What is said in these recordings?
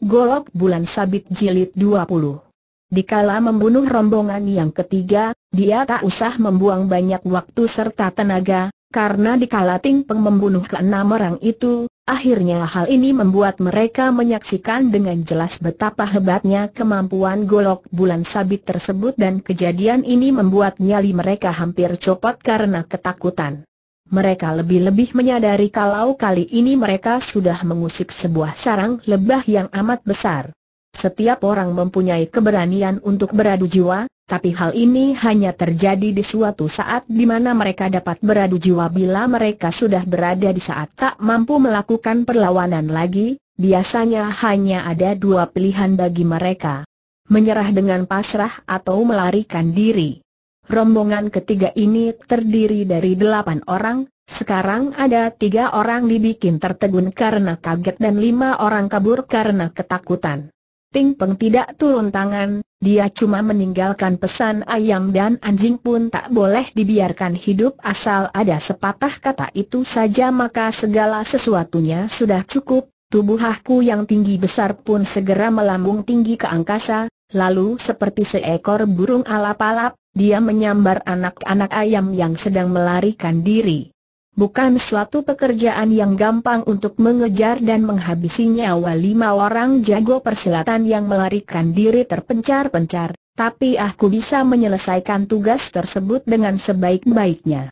Golok Bulan Sabit Jilid 20 Dikala membunuh rombongan yang ketiga, dia tak usah membuang banyak waktu serta tenaga, karena dikala Ting Peng membunuh keenam orang itu, akhirnya hal ini membuat mereka menyaksikan dengan jelas betapa hebatnya kemampuan golok bulan sabit tersebut dan kejadian ini membuat nyali mereka hampir copot karena ketakutan mereka lebih-lebih menyadari kalau kali ini mereka sudah mengusik sebuah sarang lebah yang amat besar. Setiap orang mempunyai keberanian untuk beradu jiwa, tapi hal ini hanya terjadi di suatu saat di mana mereka dapat beradu jiwa bila mereka sudah berada di saat tak mampu melakukan perlawanan lagi, biasanya hanya ada dua pilihan bagi mereka. Menyerah dengan pasrah atau melarikan diri. Rombongan ketiga ini terdiri dari delapan orang, sekarang ada tiga orang dibikin tertegun karena kaget dan lima orang kabur karena ketakutan. Ting Peng tidak turun tangan, dia cuma meninggalkan pesan ayam dan anjing pun tak boleh dibiarkan hidup asal ada sepatah kata itu saja maka segala sesuatunya sudah cukup, tubuh aku yang tinggi besar pun segera melambung tinggi ke angkasa, lalu seperti seekor burung alap-alap, dia menyambar anak-anak ayam yang sedang melarikan diri. Bukan suatu pekerjaan yang gampang untuk mengejar dan menghabisi nyawa lima orang jago persilatan yang melarikan diri terpencar-pencar, tapi aku bisa menyelesaikan tugas tersebut dengan sebaik-baiknya.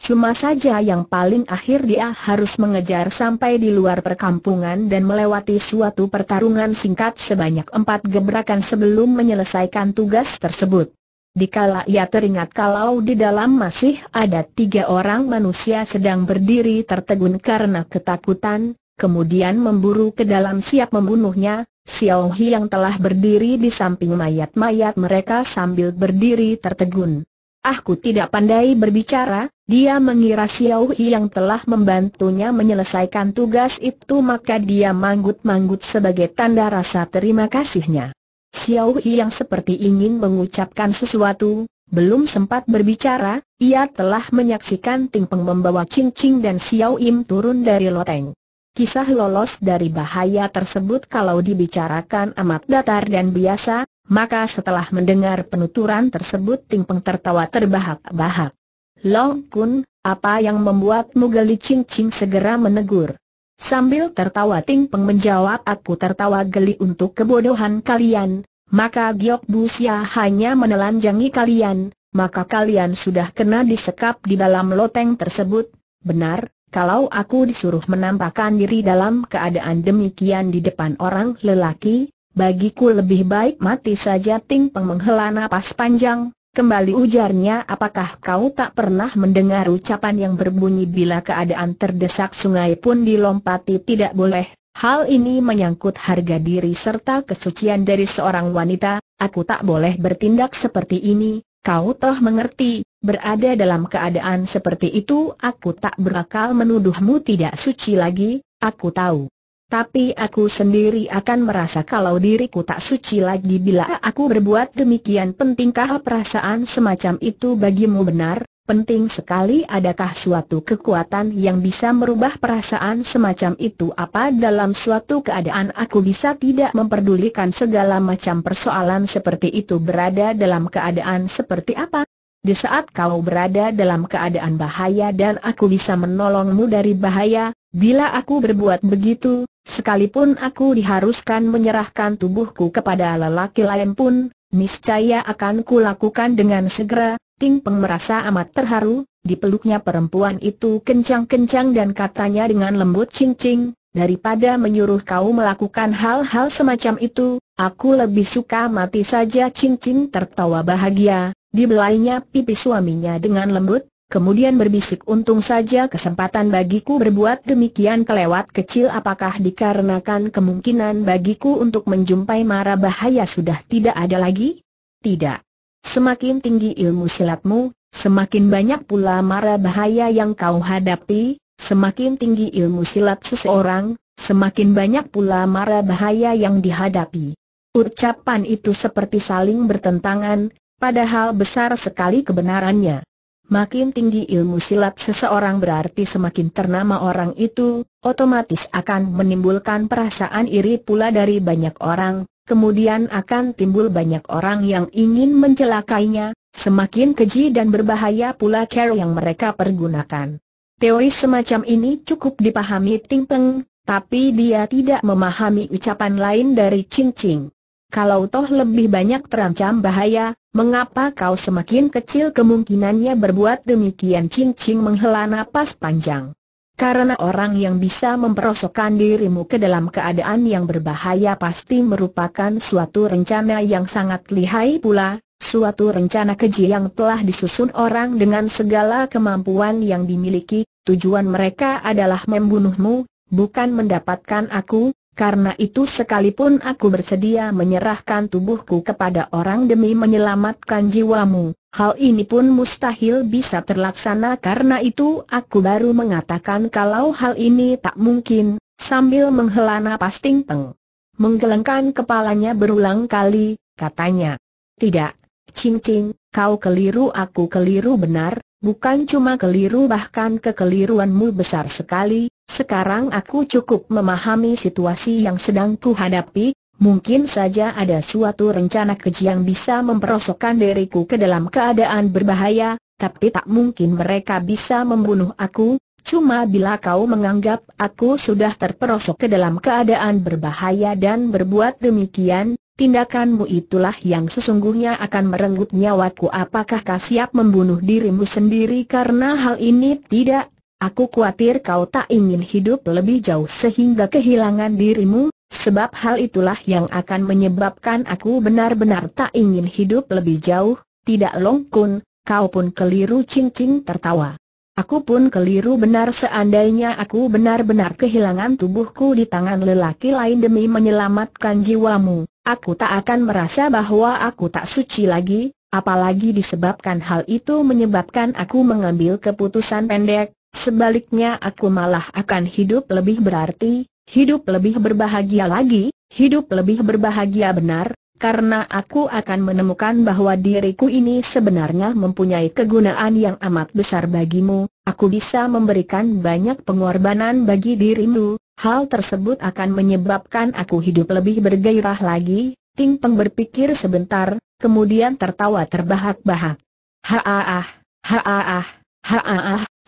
Cuma saja yang paling akhir dia harus mengejar sampai di luar perkampungan dan melewati suatu pertarungan singkat sebanyak empat gebrakan sebelum menyelesaikan tugas tersebut dikala ia teringat kalau di dalam masih ada tiga orang manusia sedang berdiri tertegun karena ketakutan, kemudian memburu ke dalam siap membunuhnya, Xiao Hi yang telah berdiri di samping mayat-mayat mereka sambil berdiri tertegun. Aku tidak pandai berbicara, dia mengira Xiao Hi yang telah membantunya menyelesaikan tugas itu maka dia manggut-manggut sebagai tanda rasa terima kasihnya. Xiao Yi yang seperti ingin mengucapkan sesuatu, belum sempat berbicara, ia telah menyaksikan Ting Peng membawa Ching Ching dan Xiao Im turun dari loteng. Kisah lolos dari bahaya tersebut kalau dibicarakan amat datar dan biasa, maka setelah mendengar penuturan tersebut Ting Peng tertawa terbahak-bahak. Long Kun, apa yang membuat geli Ching Ching segera menegur? Sambil tertawa Ting Peng menjawab aku tertawa geli untuk kebodohan kalian, maka Giok Busia hanya menelanjangi kalian, maka kalian sudah kena disekap di dalam loteng tersebut, benar, kalau aku disuruh menampakkan diri dalam keadaan demikian di depan orang lelaki, bagiku lebih baik mati saja Ting Peng menghela napas panjang, Kembali ujarnya apakah kau tak pernah mendengar ucapan yang berbunyi bila keadaan terdesak sungai pun dilompati tidak boleh. Hal ini menyangkut harga diri serta kesucian dari seorang wanita, aku tak boleh bertindak seperti ini, kau toh mengerti, berada dalam keadaan seperti itu aku tak berakal menuduhmu tidak suci lagi, aku tahu tapi aku sendiri akan merasa kalau diriku tak suci lagi bila aku berbuat demikian pentingkah perasaan semacam itu bagimu benar, penting sekali adakah suatu kekuatan yang bisa merubah perasaan semacam itu apa dalam suatu keadaan aku bisa tidak memperdulikan segala macam persoalan seperti itu berada dalam keadaan seperti apa? Di saat kau berada dalam keadaan bahaya dan aku bisa menolongmu dari bahaya, bila aku berbuat begitu, sekalipun aku diharuskan menyerahkan tubuhku kepada lelaki lain pun, niscaya akan kulakukan dengan segera, Ting Peng merasa amat terharu, dipeluknya perempuan itu kencang-kencang dan katanya dengan lembut cincing, daripada menyuruh kau melakukan hal-hal semacam itu, aku lebih suka mati saja cincin tertawa bahagia, Dibelainya pipi suaminya dengan lembut, kemudian berbisik untung saja kesempatan bagiku berbuat demikian kelewat kecil apakah dikarenakan kemungkinan bagiku untuk menjumpai mara bahaya sudah tidak ada lagi? Tidak. Semakin tinggi ilmu silatmu, semakin banyak pula mara bahaya yang kau hadapi, semakin tinggi ilmu silat seseorang, semakin banyak pula mara bahaya yang dihadapi. Ucapan itu seperti saling bertentangan, Padahal besar sekali kebenarannya. Makin tinggi ilmu silat seseorang berarti semakin ternama orang itu, otomatis akan menimbulkan perasaan iri pula dari banyak orang, kemudian akan timbul banyak orang yang ingin mencelakainya, semakin keji dan berbahaya pula care yang mereka pergunakan. Teori semacam ini cukup dipahami Ting Peng, tapi dia tidak memahami ucapan lain dari Ching Ching. Kalau toh lebih banyak terancam bahaya, mengapa kau semakin kecil kemungkinannya berbuat demikian cincin menghela napas panjang? Karena orang yang bisa memperosokkan dirimu ke dalam keadaan yang berbahaya pasti merupakan suatu rencana yang sangat lihai pula, suatu rencana keji yang telah disusun orang dengan segala kemampuan yang dimiliki, tujuan mereka adalah membunuhmu, bukan mendapatkan aku, karena itu sekalipun aku bersedia menyerahkan tubuhku kepada orang demi menyelamatkan jiwamu, hal ini pun mustahil bisa terlaksana karena itu aku baru mengatakan kalau hal ini tak mungkin, sambil menghela napas tingteng. Menggelengkan kepalanya berulang kali, katanya. Tidak, Cing Cing, kau keliru aku keliru benar, bukan cuma keliru bahkan kekeliruanmu besar sekali, sekarang aku cukup memahami situasi yang sedang kuhadapi, mungkin saja ada suatu rencana keji yang bisa memperosokkan diriku ke dalam keadaan berbahaya, tapi tak mungkin mereka bisa membunuh aku, cuma bila kau menganggap aku sudah terperosok ke dalam keadaan berbahaya dan berbuat demikian, tindakanmu itulah yang sesungguhnya akan merenggut nyawaku apakah kau siap membunuh dirimu sendiri karena hal ini tidak Aku khawatir kau tak ingin hidup lebih jauh sehingga kehilangan dirimu, sebab hal itulah yang akan menyebabkan aku benar-benar tak ingin hidup lebih jauh, tidak longkun, kau pun keliru Cing tertawa. Aku pun keliru benar seandainya aku benar-benar kehilangan tubuhku di tangan lelaki lain demi menyelamatkan jiwamu, aku tak akan merasa bahwa aku tak suci lagi, apalagi disebabkan hal itu menyebabkan aku mengambil keputusan pendek, Sebaliknya aku malah akan hidup lebih berarti, hidup lebih berbahagia lagi, hidup lebih berbahagia benar, karena aku akan menemukan bahwa diriku ini sebenarnya mempunyai kegunaan yang amat besar bagimu, aku bisa memberikan banyak pengorbanan bagi dirimu, hal tersebut akan menyebabkan aku hidup lebih bergairah lagi, Ting Peng berpikir sebentar, kemudian tertawa terbahak-bahak. ha-ah-ah, ha-ah-ah.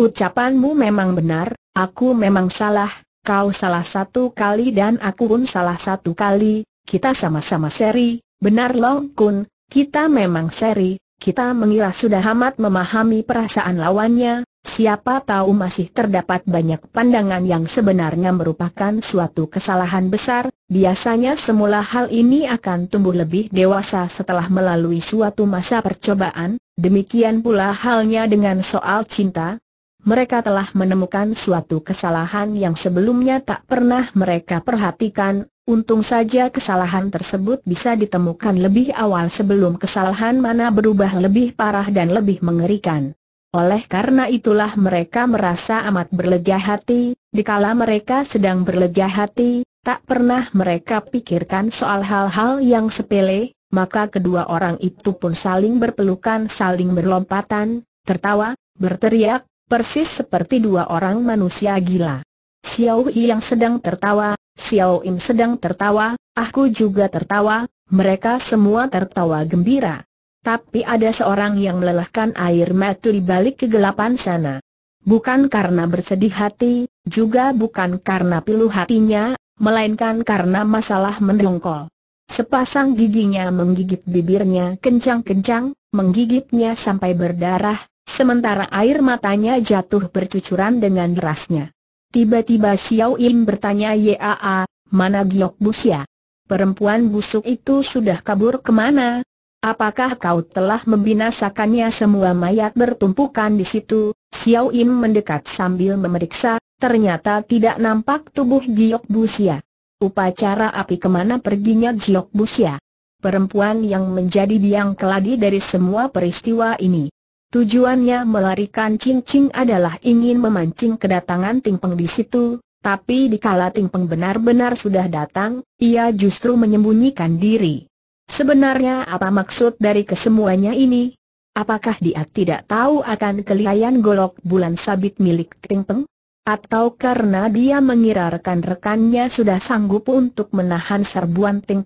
Ucapanmu memang benar, aku memang salah, kau salah satu kali dan aku pun salah satu kali, kita sama-sama seri, benar Long Kun, kita memang seri, kita mengira sudah amat memahami perasaan lawannya, siapa tahu masih terdapat banyak pandangan yang sebenarnya merupakan suatu kesalahan besar, biasanya semula hal ini akan tumbuh lebih dewasa setelah melalui suatu masa percobaan, demikian pula halnya dengan soal cinta, mereka telah menemukan suatu kesalahan yang sebelumnya tak pernah mereka perhatikan, untung saja kesalahan tersebut bisa ditemukan lebih awal sebelum kesalahan mana berubah lebih parah dan lebih mengerikan. Oleh karena itulah mereka merasa amat berlega hati, dikala mereka sedang berlega hati, tak pernah mereka pikirkan soal hal-hal yang sepele, maka kedua orang itu pun saling berpelukan saling berlompatan, tertawa, berteriak, persis seperti dua orang manusia gila. Xiao Yi yang sedang tertawa, Xiao Im sedang tertawa, aku juga tertawa, mereka semua tertawa gembira. Tapi ada seorang yang melelahkan air mata di balik kegelapan sana. Bukan karena bersedih hati, juga bukan karena pilu hatinya, melainkan karena masalah mendongkol. Sepasang giginya menggigit bibirnya kencang-kencang, menggigitnya sampai berdarah, sementara air matanya jatuh bercucuran dengan derasnya. Tiba-tiba Xiao Im bertanya Yaa, mana Giok Busia? Perempuan busuk itu sudah kabur kemana? Apakah kau telah membinasakannya semua mayat bertumpukan di situ? Xiao Im mendekat sambil memeriksa, ternyata tidak nampak tubuh Giok Busia. Upacara api kemana perginya Giok Busia? Perempuan yang menjadi biang keladi dari semua peristiwa ini. Tujuannya melarikan Ching adalah ingin memancing kedatangan Ting di situ, tapi dikala Ting benar-benar sudah datang, ia justru menyembunyikan diri. Sebenarnya apa maksud dari kesemuanya ini? Apakah dia tidak tahu akan kelihayan golok bulan sabit milik Ting Atau karena dia mengira rekan-rekannya sudah sanggup untuk menahan serbuan Ting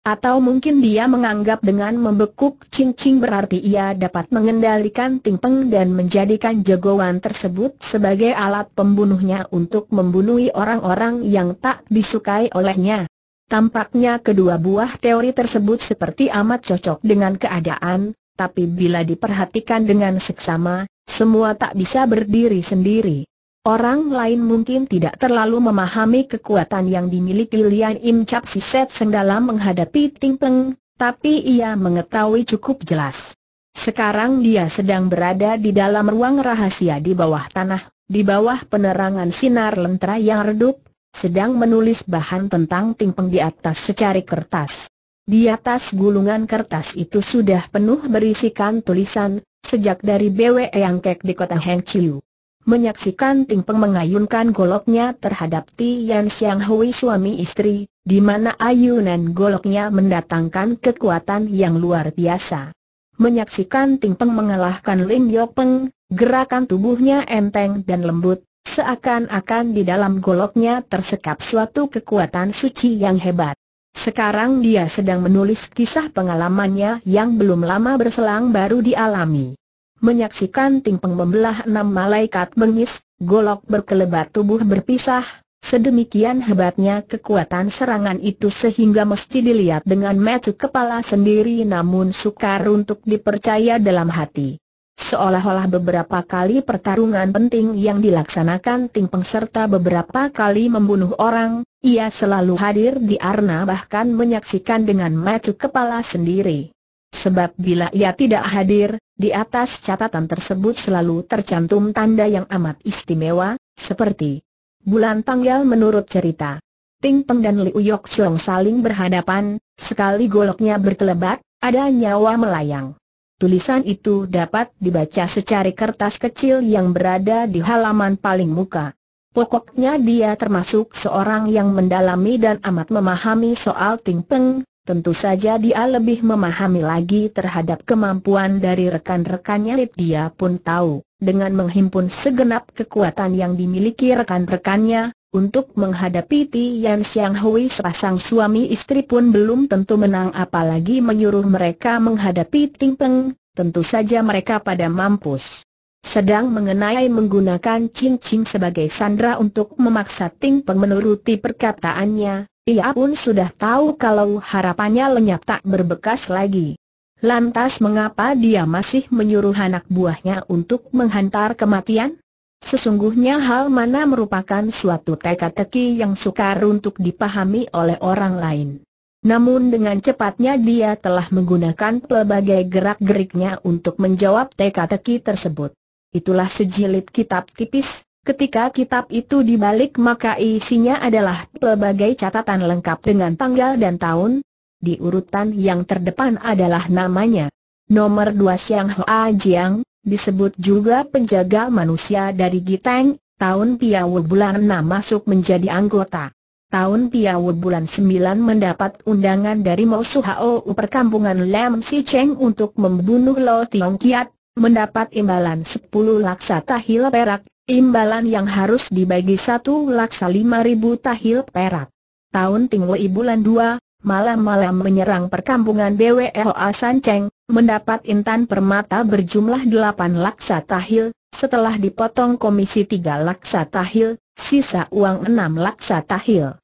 atau mungkin dia menganggap dengan membekuk cincin berarti ia dapat mengendalikan Tingpeng dan menjadikan jagoan tersebut sebagai alat pembunuhnya untuk membunuh orang-orang yang tak disukai olehnya. Tampaknya kedua buah teori tersebut seperti amat cocok dengan keadaan, tapi bila diperhatikan dengan seksama, semua tak bisa berdiri sendiri. Orang lain mungkin tidak terlalu memahami kekuatan yang dimiliki Lian Im Chap Siset Seng dalam menghadapi Ting Peng, tapi ia mengetahui cukup jelas. Sekarang dia sedang berada di dalam ruang rahasia di bawah tanah, di bawah penerangan sinar lentera yang redup, sedang menulis bahan tentang Ting Peng di atas secari kertas. Di atas gulungan kertas itu sudah penuh berisikan tulisan, sejak dari BWE yang kek di kota Chiu. Menyaksikan Ting Peng mengayunkan goloknya terhadap Tian Xiang Hui suami istri, di mana ayunan goloknya mendatangkan kekuatan yang luar biasa. Menyaksikan Ting Peng mengalahkan Lin Yopeng, Peng, gerakan tubuhnya enteng dan lembut, seakan-akan di dalam goloknya tersekap suatu kekuatan suci yang hebat. Sekarang dia sedang menulis kisah pengalamannya yang belum lama berselang baru dialami. Menyaksikan peng membelah enam malaikat bengis, golok berkelebat tubuh berpisah, sedemikian hebatnya kekuatan serangan itu sehingga mesti dilihat dengan mata kepala sendiri namun sukar untuk dipercaya dalam hati. Seolah-olah beberapa kali pertarungan penting yang dilaksanakan Ting Peng serta beberapa kali membunuh orang, ia selalu hadir di arna bahkan menyaksikan dengan mata kepala sendiri. Sebab bila ia tidak hadir, di atas catatan tersebut selalu tercantum tanda yang amat istimewa, seperti bulan tanggal menurut cerita. Ting Peng dan Liu Yok Chong saling berhadapan, sekali goloknya berkelebat, ada nyawa melayang. Tulisan itu dapat dibaca secari kertas kecil yang berada di halaman paling muka. Pokoknya dia termasuk seorang yang mendalami dan amat memahami soal Ting Peng, Tentu saja dia lebih memahami lagi terhadap kemampuan dari rekan-rekannya dia pun tahu, dengan menghimpun segenap kekuatan yang dimiliki rekan-rekannya, untuk menghadapi Tian Xiang Hui sepasang suami istri pun belum tentu menang apalagi menyuruh mereka menghadapi Ting Peng, tentu saja mereka pada mampus sedang mengenai menggunakan cincin sebagai sandra untuk memaksa Ting Peng menuruti perkataannya, ia pun sudah tahu kalau harapannya lenyap tak berbekas lagi. Lantas mengapa dia masih menyuruh anak buahnya untuk menghantar kematian? Sesungguhnya hal mana merupakan suatu teka-teki yang sukar untuk dipahami oleh orang lain. Namun dengan cepatnya dia telah menggunakan pelbagai gerak-geriknya untuk menjawab teka-teki tersebut. Itulah sejilid kitab tipis, ketika kitab itu dibalik maka isinya adalah pelbagai catatan lengkap dengan tanggal dan tahun. Di urutan yang terdepan adalah namanya. Nomor dua Siang Hoa Jiang, disebut juga penjaga manusia dari Giteng, tahun Piawu bulan 6 masuk menjadi anggota. Tahun Piawu bulan 9 mendapat undangan dari Mo Suhao perkampungan Lam Si Cheng untuk membunuh Lo Tiong Kiat, mendapat imbalan 10 laksa tahil perak, imbalan yang harus dibagi 1 laksa 5000 tahil perak. Tahun Tingwei bulan 2, malam-malam menyerang perkampungan Asan Sanceng, mendapat intan permata berjumlah 8 laksa tahil, setelah dipotong komisi 3 laksa tahil, sisa uang 6 laksa tahil.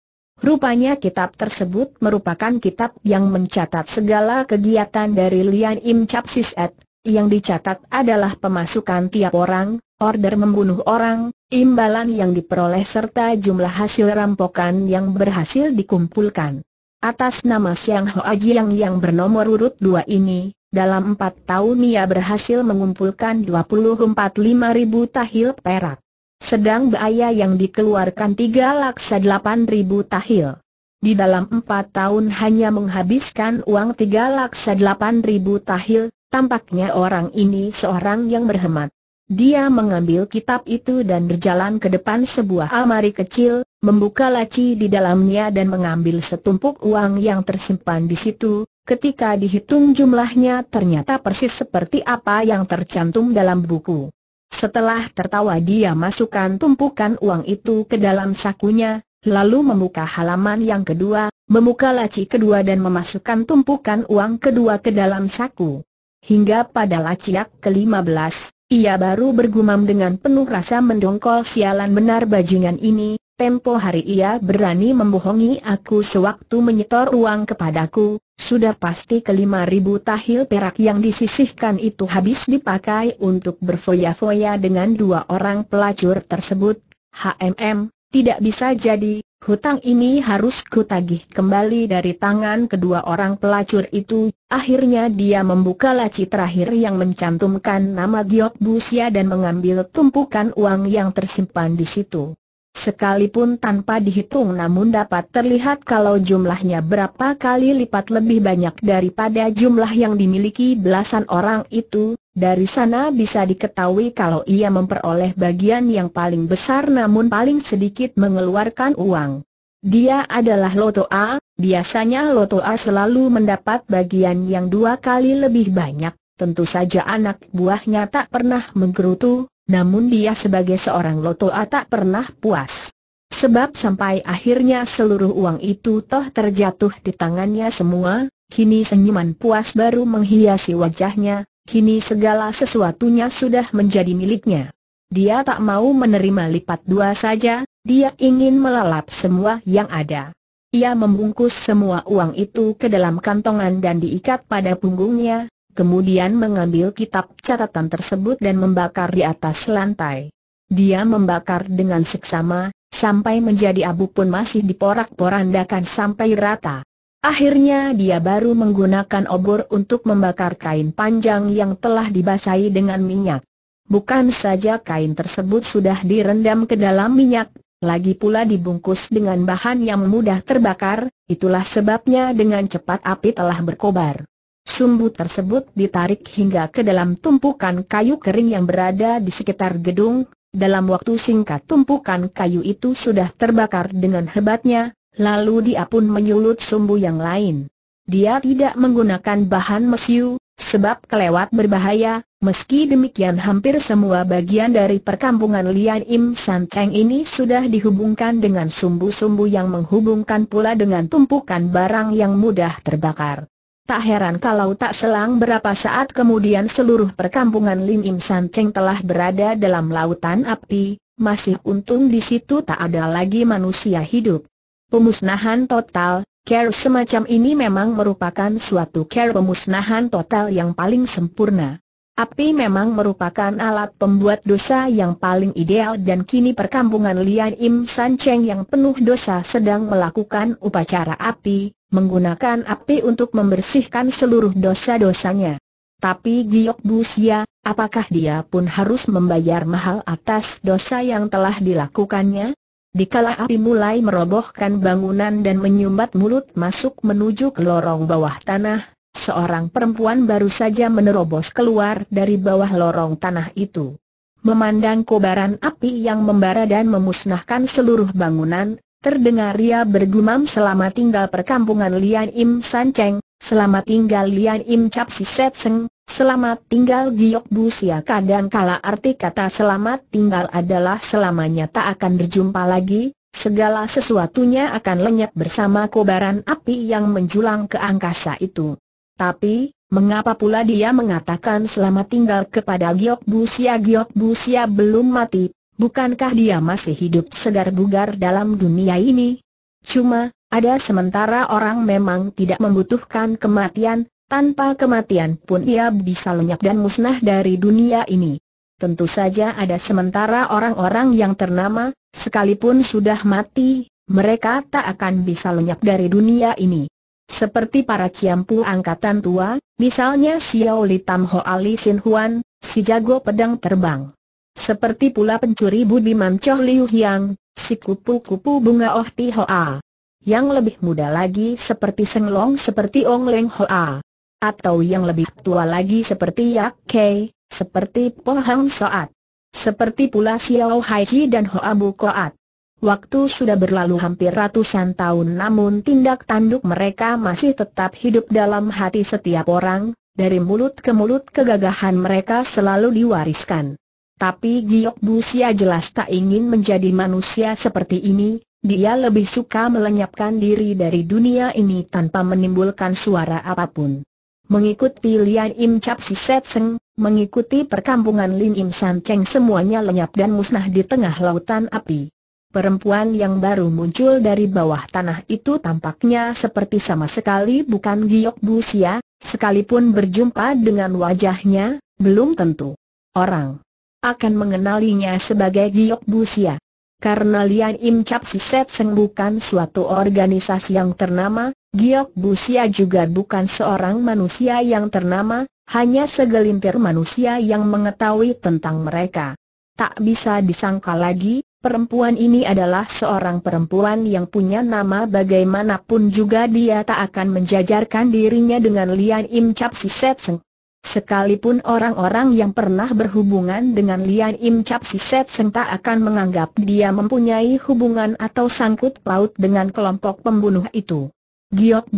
Rupanya kitab tersebut merupakan kitab yang mencatat segala kegiatan dari Lian Im Chap et yang dicatat adalah pemasukan tiap orang, order membunuh orang, imbalan yang diperoleh serta jumlah hasil rampokan yang berhasil dikumpulkan. Atas nama Siang Ho Ajiang yang bernomor urut dua ini, dalam empat tahun ia berhasil mengumpulkan ribu tahil perak. Sedang Baaya yang dikeluarkan 3 laksa ribu tahil. Di dalam empat tahun hanya menghabiskan uang 3 laksa ribu tahil, Tampaknya orang ini seorang yang berhemat. Dia mengambil kitab itu dan berjalan ke depan sebuah almari kecil, membuka laci di dalamnya dan mengambil setumpuk uang yang tersimpan di situ. Ketika dihitung jumlahnya ternyata persis seperti apa yang tercantum dalam buku. Setelah tertawa dia masukkan tumpukan uang itu ke dalam sakunya, lalu membuka halaman yang kedua, membuka laci kedua dan memasukkan tumpukan uang kedua ke dalam saku hingga pada laciak ke-15, ia baru bergumam dengan penuh rasa mendongkol sialan benar bajingan ini, tempo hari ia berani membohongi aku sewaktu menyetor uang kepadaku, sudah pasti kelima ribu tahil perak yang disisihkan itu habis dipakai untuk berfoya-foya dengan dua orang pelacur tersebut, HMM, tidak bisa jadi, Hutang ini harus kutagih kembali dari tangan kedua orang pelacur itu. Akhirnya dia membuka laci terakhir yang mencantumkan nama Giok Busia dan mengambil tumpukan uang yang tersimpan di situ. Sekalipun tanpa dihitung namun dapat terlihat kalau jumlahnya berapa kali lipat lebih banyak daripada jumlah yang dimiliki belasan orang itu, dari sana bisa diketahui kalau ia memperoleh bagian yang paling besar namun paling sedikit mengeluarkan uang. Dia adalah Loto A, biasanya Loto A selalu mendapat bagian yang dua kali lebih banyak, tentu saja anak buahnya tak pernah menggerutu, namun dia sebagai seorang lotoa tak pernah puas. Sebab sampai akhirnya seluruh uang itu toh terjatuh di tangannya semua, kini senyuman puas baru menghiasi wajahnya, kini segala sesuatunya sudah menjadi miliknya. Dia tak mau menerima lipat dua saja, dia ingin melalap semua yang ada. Ia membungkus semua uang itu ke dalam kantongan dan diikat pada punggungnya, kemudian mengambil kitab catatan tersebut dan membakar di atas lantai. Dia membakar dengan seksama, sampai menjadi abu pun masih diporak-porandakan sampai rata. Akhirnya dia baru menggunakan obor untuk membakar kain panjang yang telah dibasahi dengan minyak. Bukan saja kain tersebut sudah direndam ke dalam minyak, lagi pula dibungkus dengan bahan yang mudah terbakar, itulah sebabnya dengan cepat api telah berkobar. Sumbu tersebut ditarik hingga ke dalam tumpukan kayu kering yang berada di sekitar gedung. Dalam waktu singkat tumpukan kayu itu sudah terbakar dengan hebatnya, lalu dia pun menyulut sumbu yang lain. Dia tidak menggunakan bahan mesiu, sebab kelewat berbahaya, meski demikian hampir semua bagian dari perkampungan Lian Im San Cheng ini sudah dihubungkan dengan sumbu-sumbu yang menghubungkan pula dengan tumpukan barang yang mudah terbakar. Tak heran kalau tak selang berapa saat kemudian seluruh perkampungan Lim Im San Cheng telah berada dalam lautan api, masih untung di situ tak ada lagi manusia hidup. Pemusnahan total, care semacam ini memang merupakan suatu care pemusnahan total yang paling sempurna. Api memang merupakan alat pembuat dosa yang paling ideal dan kini perkampungan Lian Im San Cheng yang penuh dosa sedang melakukan upacara api, menggunakan api untuk membersihkan seluruh dosa-dosanya. Tapi Giok Busia, apakah dia pun harus membayar mahal atas dosa yang telah dilakukannya? Dikala api mulai merobohkan bangunan dan menyumbat mulut masuk menuju ke lorong bawah tanah, seorang perempuan baru saja menerobos keluar dari bawah lorong tanah itu. Memandang kobaran api yang membara dan memusnahkan seluruh bangunan, Terdengar ia bergumam selamat tinggal perkampungan Lian Im San Cheng, selamat tinggal Lian Im Cap Si Set Seng, selamat tinggal Giok Bu Sia Kadang kala arti kata selamat tinggal adalah selamanya tak akan berjumpa lagi, segala sesuatunya akan lenyap bersama kobaran api yang menjulang ke angkasa itu. Tapi, mengapa pula dia mengatakan selamat tinggal kepada Giok Busia Giok Busia belum mati, Bukankah dia masih hidup segar bugar dalam dunia ini? Cuma, ada sementara orang memang tidak membutuhkan kematian, tanpa kematian pun ia bisa lenyap dan musnah dari dunia ini. Tentu saja ada sementara orang-orang yang ternama, sekalipun sudah mati, mereka tak akan bisa lenyap dari dunia ini. Seperti para kiampu angkatan tua, misalnya Xiao Li Tam Ho Ali Sin Huan, si jago pedang terbang. Seperti pula pencuri Budiman Choh Liu Yang, si kupu-kupu bunga Oh ti Hoa. Yang lebih muda lagi seperti Seng Long seperti Ong Leng Hoa. Atau yang lebih tua lagi seperti Yak Kei, seperti Po Hang Soat. Seperti pula Xiao Hai chi dan Hoa Bu Koat. Waktu sudah berlalu hampir ratusan tahun namun tindak tanduk mereka masih tetap hidup dalam hati setiap orang, dari mulut ke mulut kegagahan mereka selalu diwariskan. Tapi Giok Busia jelas tak ingin menjadi manusia seperti ini, dia lebih suka melenyapkan diri dari dunia ini tanpa menimbulkan suara apapun. Mengikuti Lian Im Chap Si Set Seng, mengikuti perkampungan Lin Im San Cheng semuanya lenyap dan musnah di tengah lautan api. Perempuan yang baru muncul dari bawah tanah itu tampaknya seperti sama sekali bukan Giok Busia, sekalipun berjumpa dengan wajahnya, belum tentu. Orang akan mengenalinya sebagai Giok Busia. Karena Lian Im Cap Si Set Seng bukan suatu organisasi yang ternama, Giok Busia juga bukan seorang manusia yang ternama, hanya segelintir manusia yang mengetahui tentang mereka. Tak bisa disangka lagi, perempuan ini adalah seorang perempuan yang punya nama bagaimanapun juga dia tak akan menjajarkan dirinya dengan Lian Im Cap Si Set Seng. Sekalipun orang-orang yang pernah berhubungan dengan Lian Im Chap Si Set Seng tak akan menganggap dia mempunyai hubungan atau sangkut paut dengan kelompok pembunuh itu. Giok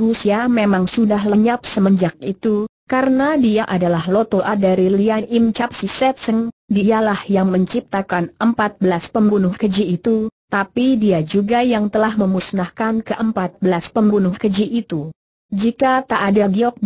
memang sudah lenyap semenjak itu, karena dia adalah lotoa dari Lian Im Chap Si Set Seng, dialah yang menciptakan 14 pembunuh keji itu, tapi dia juga yang telah memusnahkan ke-14 pembunuh keji itu. Jika tak ada Giok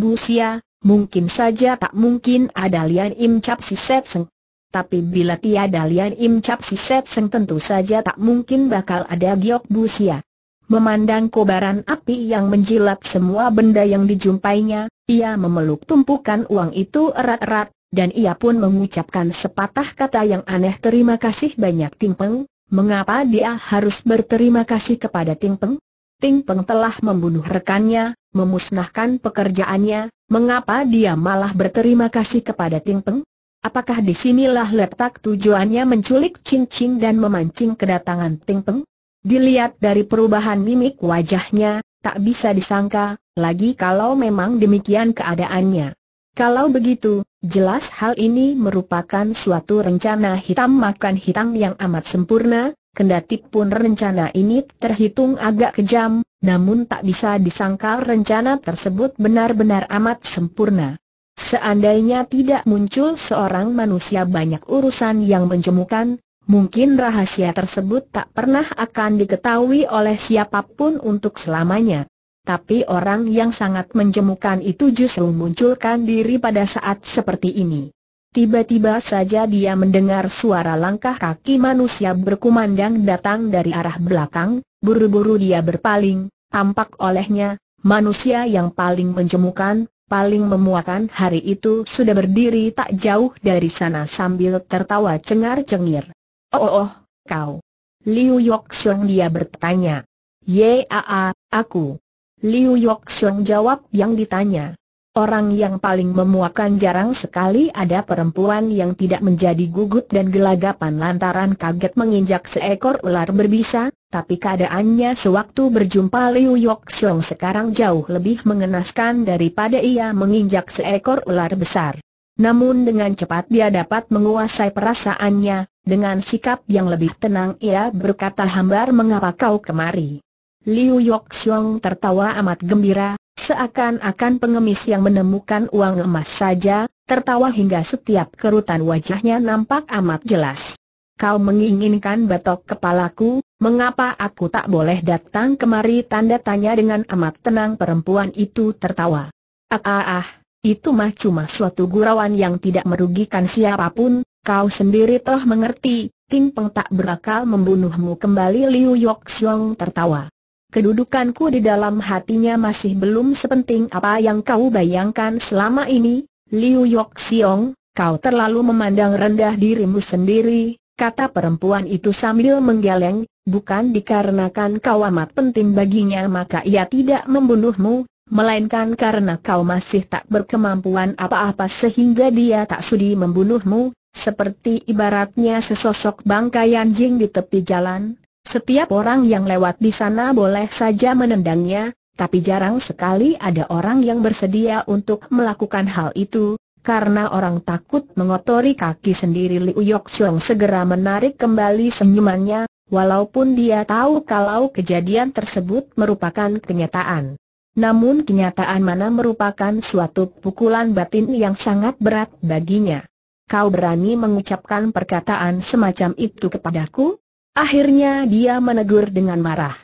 mungkin saja tak mungkin ada Lian Im Cap Si Set Seng. Tapi bila tiada Lian Im Cap Si Set Seng tentu saja tak mungkin bakal ada Giok Busia. Memandang kobaran api yang menjilat semua benda yang dijumpainya, ia memeluk tumpukan uang itu erat-erat, dan ia pun mengucapkan sepatah kata yang aneh terima kasih banyak Ting Peng. Mengapa dia harus berterima kasih kepada Ting Peng? Ting Peng telah membunuh rekannya, memusnahkan pekerjaannya, mengapa dia malah berterima kasih kepada Ting Peng? Apakah disinilah letak tujuannya menculik Ching Ching dan memancing kedatangan Ting Peng? Dilihat dari perubahan mimik wajahnya, tak bisa disangka, lagi kalau memang demikian keadaannya. Kalau begitu, jelas hal ini merupakan suatu rencana hitam makan hitam yang amat sempurna, Kendati pun rencana ini terhitung agak kejam, namun tak bisa disangkal rencana tersebut benar-benar amat sempurna. Seandainya tidak muncul seorang manusia banyak urusan yang menjemukan, mungkin rahasia tersebut tak pernah akan diketahui oleh siapapun untuk selamanya. Tapi orang yang sangat menjemukan itu justru munculkan diri pada saat seperti ini. Tiba-tiba saja dia mendengar suara langkah kaki manusia berkumandang datang dari arah belakang, buru-buru dia berpaling, tampak olehnya, manusia yang paling menjemukan, paling memuakan hari itu sudah berdiri tak jauh dari sana sambil tertawa cengar-cengir. Oh, oh, oh, kau. Liu Yok dia bertanya. Yaa, aku. Liu Yok jawab yang ditanya. Orang yang paling memuakan jarang sekali ada perempuan yang tidak menjadi gugut dan gelagapan lantaran kaget menginjak seekor ular berbisa, tapi keadaannya sewaktu berjumpa Liu Yok Xiong sekarang jauh lebih mengenaskan daripada ia menginjak seekor ular besar. Namun dengan cepat dia dapat menguasai perasaannya, dengan sikap yang lebih tenang ia berkata hambar mengapa kau kemari. Liu Yok Xiong tertawa amat gembira, Seakan-akan pengemis yang menemukan uang emas saja, tertawa hingga setiap kerutan wajahnya nampak amat jelas. Kau menginginkan batok kepalaku, mengapa aku tak boleh datang kemari tanda tanya dengan amat tenang perempuan itu tertawa. Ah ah ah, itu mah cuma suatu gurauan yang tidak merugikan siapapun, kau sendiri toh mengerti, Ting Peng tak berakal membunuhmu kembali Liu Yok Xiong tertawa kedudukanku di dalam hatinya masih belum sepenting apa yang kau bayangkan selama ini, Liu Yok Siong, kau terlalu memandang rendah dirimu sendiri, kata perempuan itu sambil menggeleng, bukan dikarenakan kau amat penting baginya maka ia tidak membunuhmu, melainkan karena kau masih tak berkemampuan apa-apa sehingga dia tak sudi membunuhmu, seperti ibaratnya sesosok bangkai anjing di tepi jalan, setiap orang yang lewat di sana boleh saja menendangnya, tapi jarang sekali ada orang yang bersedia untuk melakukan hal itu, karena orang takut mengotori kaki sendiri Liu Yoxiong segera menarik kembali senyumannya, walaupun dia tahu kalau kejadian tersebut merupakan kenyataan. Namun kenyataan mana merupakan suatu pukulan batin yang sangat berat baginya. Kau berani mengucapkan perkataan semacam itu kepadaku? Akhirnya dia menegur dengan marah.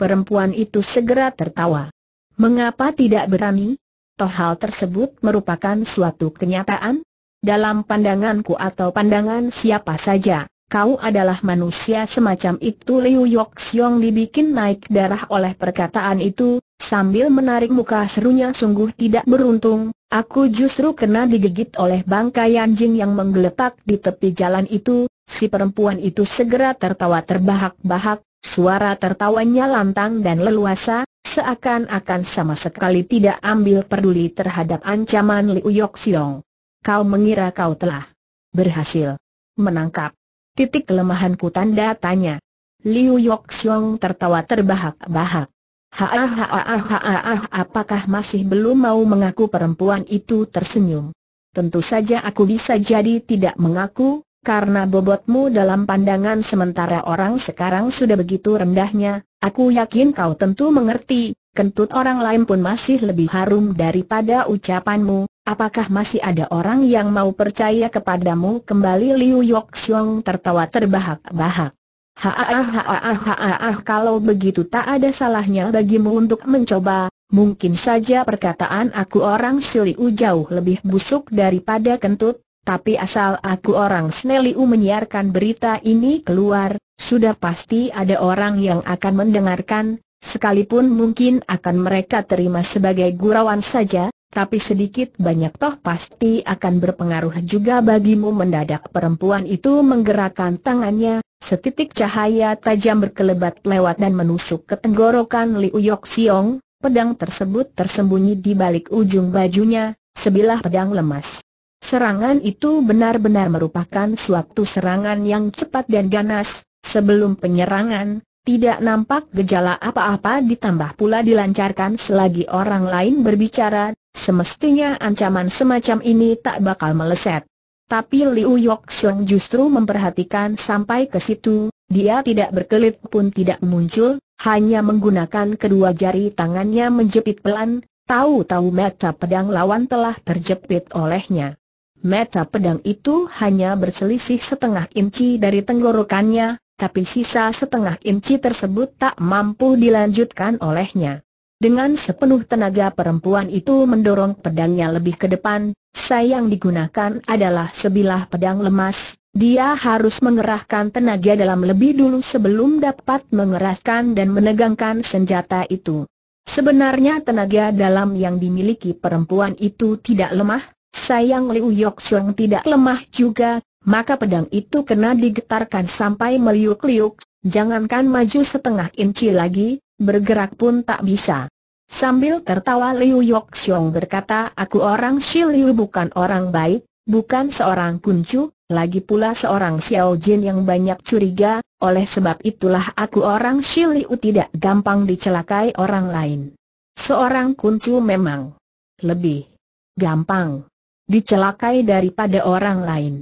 Perempuan itu segera tertawa. Mengapa tidak berani? Toh hal tersebut merupakan suatu kenyataan? Dalam pandanganku atau pandangan siapa saja, kau adalah manusia semacam itu Liu Yok Siong dibikin naik darah oleh perkataan itu, sambil menarik muka serunya sungguh tidak beruntung, Aku justru kena digigit oleh bangkai anjing yang menggeletak di tepi jalan itu, si perempuan itu segera tertawa terbahak-bahak, suara tertawanya lantang dan leluasa, seakan-akan sama sekali tidak ambil peduli terhadap ancaman Liu Yok Kau mengira kau telah berhasil menangkap titik kelemahanku tanda tanya. Liu Yok tertawa terbahak-bahak. Haahahahahahah, apakah masih belum mau mengaku perempuan itu tersenyum? Tentu saja aku bisa jadi tidak mengaku, karena bobotmu dalam pandangan sementara orang sekarang sudah begitu rendahnya, aku yakin kau tentu mengerti, kentut orang lain pun masih lebih harum daripada ucapanmu, apakah masih ada orang yang mau percaya kepadamu kembali Liu Yok tertawa terbahak-bahak. ha ha ha. kalau begitu tak ada salahnya bagimu untuk mencoba, mungkin saja perkataan aku orang Siliu jauh lebih busuk daripada kentut, tapi asal aku orang Sneliu menyiarkan berita ini keluar, sudah pasti ada orang yang akan mendengarkan, sekalipun mungkin akan mereka terima sebagai gurauan saja, tapi sedikit banyak toh pasti akan berpengaruh juga bagimu mendadak perempuan itu menggerakkan tangannya, setitik cahaya tajam berkelebat lewat dan menusuk ke tenggorokan Liu Yok Siong, pedang tersebut tersembunyi di balik ujung bajunya, sebilah pedang lemas. Serangan itu benar-benar merupakan suatu serangan yang cepat dan ganas, sebelum penyerangan, tidak nampak gejala apa-apa ditambah pula dilancarkan selagi orang lain berbicara, semestinya ancaman semacam ini tak bakal meleset. Tapi Liu Yok justru memperhatikan sampai ke situ, dia tidak berkelit pun tidak muncul, hanya menggunakan kedua jari tangannya menjepit pelan, tahu-tahu mata pedang lawan telah terjepit olehnya. Meta pedang itu hanya berselisih setengah inci dari tenggorokannya, tapi sisa setengah inci tersebut tak mampu dilanjutkan olehnya. Dengan sepenuh tenaga perempuan itu mendorong pedangnya lebih ke depan, sayang digunakan adalah sebilah pedang lemas, dia harus mengerahkan tenaga dalam lebih dulu sebelum dapat mengerahkan dan menegangkan senjata itu. Sebenarnya tenaga dalam yang dimiliki perempuan itu tidak lemah, Sayang Liu Yok tidak lemah juga, maka pedang itu kena digetarkan sampai meliuk-liuk, jangankan maju setengah inci lagi, bergerak pun tak bisa. Sambil tertawa Liu Yok berkata aku orang Liu bukan orang baik, bukan seorang kuncu, lagi pula seorang Xiao Jin yang banyak curiga, oleh sebab itulah aku orang Liu tidak gampang dicelakai orang lain. Seorang kuncu memang lebih gampang, dicelakai daripada orang lain.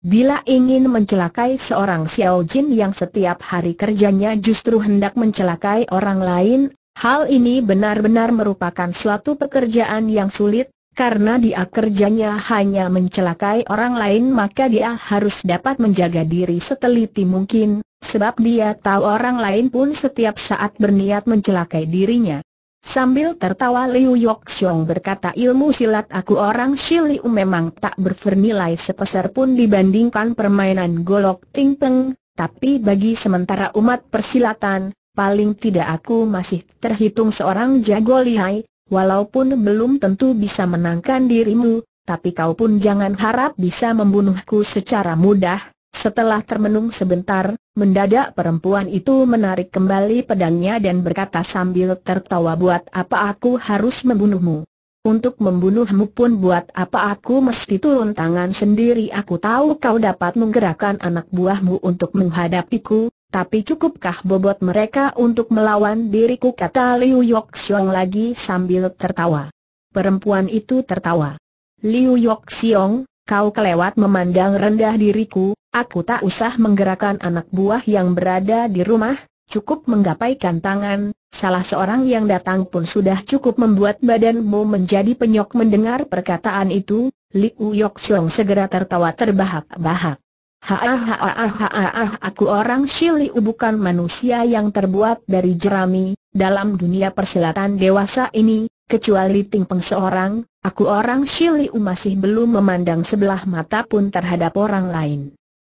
Bila ingin mencelakai seorang Xiao Jin yang setiap hari kerjanya justru hendak mencelakai orang lain, hal ini benar-benar merupakan suatu pekerjaan yang sulit, karena dia kerjanya hanya mencelakai orang lain maka dia harus dapat menjaga diri seteliti mungkin, sebab dia tahu orang lain pun setiap saat berniat mencelakai dirinya. Sambil tertawa Liu Yok berkata ilmu silat aku orang Shiliu memang tak bervernilai sepeser pun dibandingkan permainan golok ting teng, tapi bagi sementara umat persilatan, paling tidak aku masih terhitung seorang jago lihai, walaupun belum tentu bisa menangkan dirimu, tapi kau pun jangan harap bisa membunuhku secara mudah. Setelah termenung sebentar, Mendadak perempuan itu menarik kembali pedangnya dan berkata sambil tertawa buat apa aku harus membunuhmu. Untuk membunuhmu pun buat apa aku mesti turun tangan sendiri aku tahu kau dapat menggerakkan anak buahmu untuk menghadapiku, tapi cukupkah bobot mereka untuk melawan diriku kata Liu Yok Xiong lagi sambil tertawa. Perempuan itu tertawa. Liu Yok Xiong, kau kelewat memandang rendah diriku, aku tak usah menggerakkan anak buah yang berada di rumah, cukup menggapaikan tangan, salah seorang yang datang pun sudah cukup membuat badanmu menjadi penyok mendengar perkataan itu, Liu Yok Siong segera tertawa terbahak-bahak. Haahahahahah ah, ah, ah, aku orang Shiliu bukan manusia yang terbuat dari jerami, dalam dunia persilatan dewasa ini, Kecuali Ting Peng seorang, aku orang Shiliu masih belum memandang sebelah mata pun terhadap orang lain.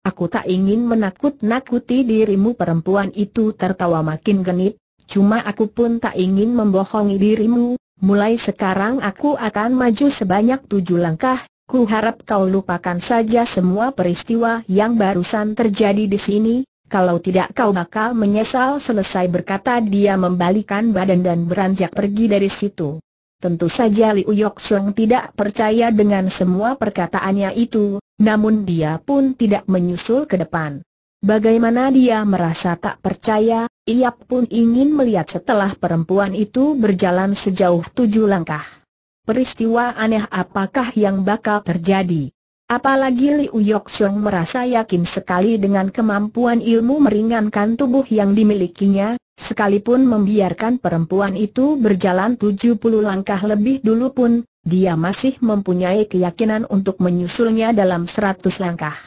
Aku tak ingin menakut-nakuti dirimu perempuan itu tertawa makin genit, cuma aku pun tak ingin membohongi dirimu, mulai sekarang aku akan maju sebanyak tujuh langkah, ku harap kau lupakan saja semua peristiwa yang barusan terjadi di sini, kalau tidak kau bakal menyesal selesai berkata dia membalikan badan dan beranjak pergi dari situ. Tentu saja Liu Yok tidak percaya dengan semua perkataannya itu, namun dia pun tidak menyusul ke depan. Bagaimana dia merasa tak percaya, ia pun ingin melihat setelah perempuan itu berjalan sejauh tujuh langkah. Peristiwa aneh apakah yang bakal terjadi? Apalagi Liu Yoxiong merasa yakin sekali dengan kemampuan ilmu meringankan tubuh yang dimilikinya, sekalipun membiarkan perempuan itu berjalan 70 langkah lebih dulu pun, dia masih mempunyai keyakinan untuk menyusulnya dalam 100 langkah.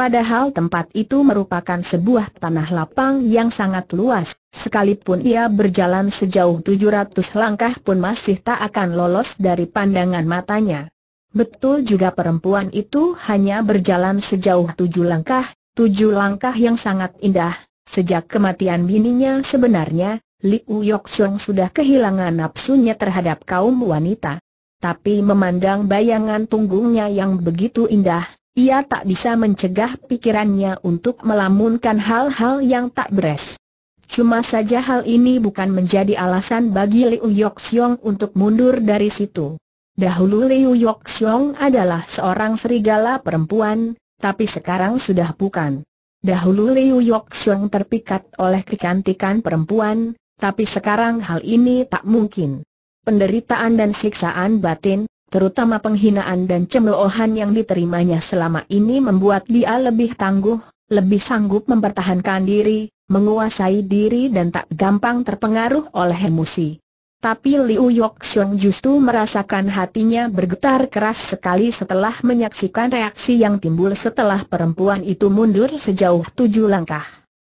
Padahal tempat itu merupakan sebuah tanah lapang yang sangat luas, sekalipun ia berjalan sejauh 700 langkah pun masih tak akan lolos dari pandangan matanya. Betul juga perempuan itu hanya berjalan sejauh tujuh langkah, tujuh langkah yang sangat indah. Sejak kematian bininya sebenarnya, Liu Yok Song sudah kehilangan nafsunya terhadap kaum wanita. Tapi memandang bayangan punggungnya yang begitu indah, ia tak bisa mencegah pikirannya untuk melamunkan hal-hal yang tak beres. Cuma saja hal ini bukan menjadi alasan bagi Liu Yok untuk mundur dari situ. Dahulu Liu Yoxiong adalah seorang serigala perempuan, tapi sekarang sudah bukan. Dahulu Liu Yoxiong terpikat oleh kecantikan perempuan, tapi sekarang hal ini tak mungkin. Penderitaan dan siksaan batin, terutama penghinaan dan cemoohan yang diterimanya selama ini membuat dia lebih tangguh, lebih sanggup mempertahankan diri, menguasai diri dan tak gampang terpengaruh oleh emosi. Tapi Liu Yok Xiong justru merasakan hatinya bergetar keras sekali setelah menyaksikan reaksi yang timbul setelah perempuan itu mundur sejauh tujuh langkah.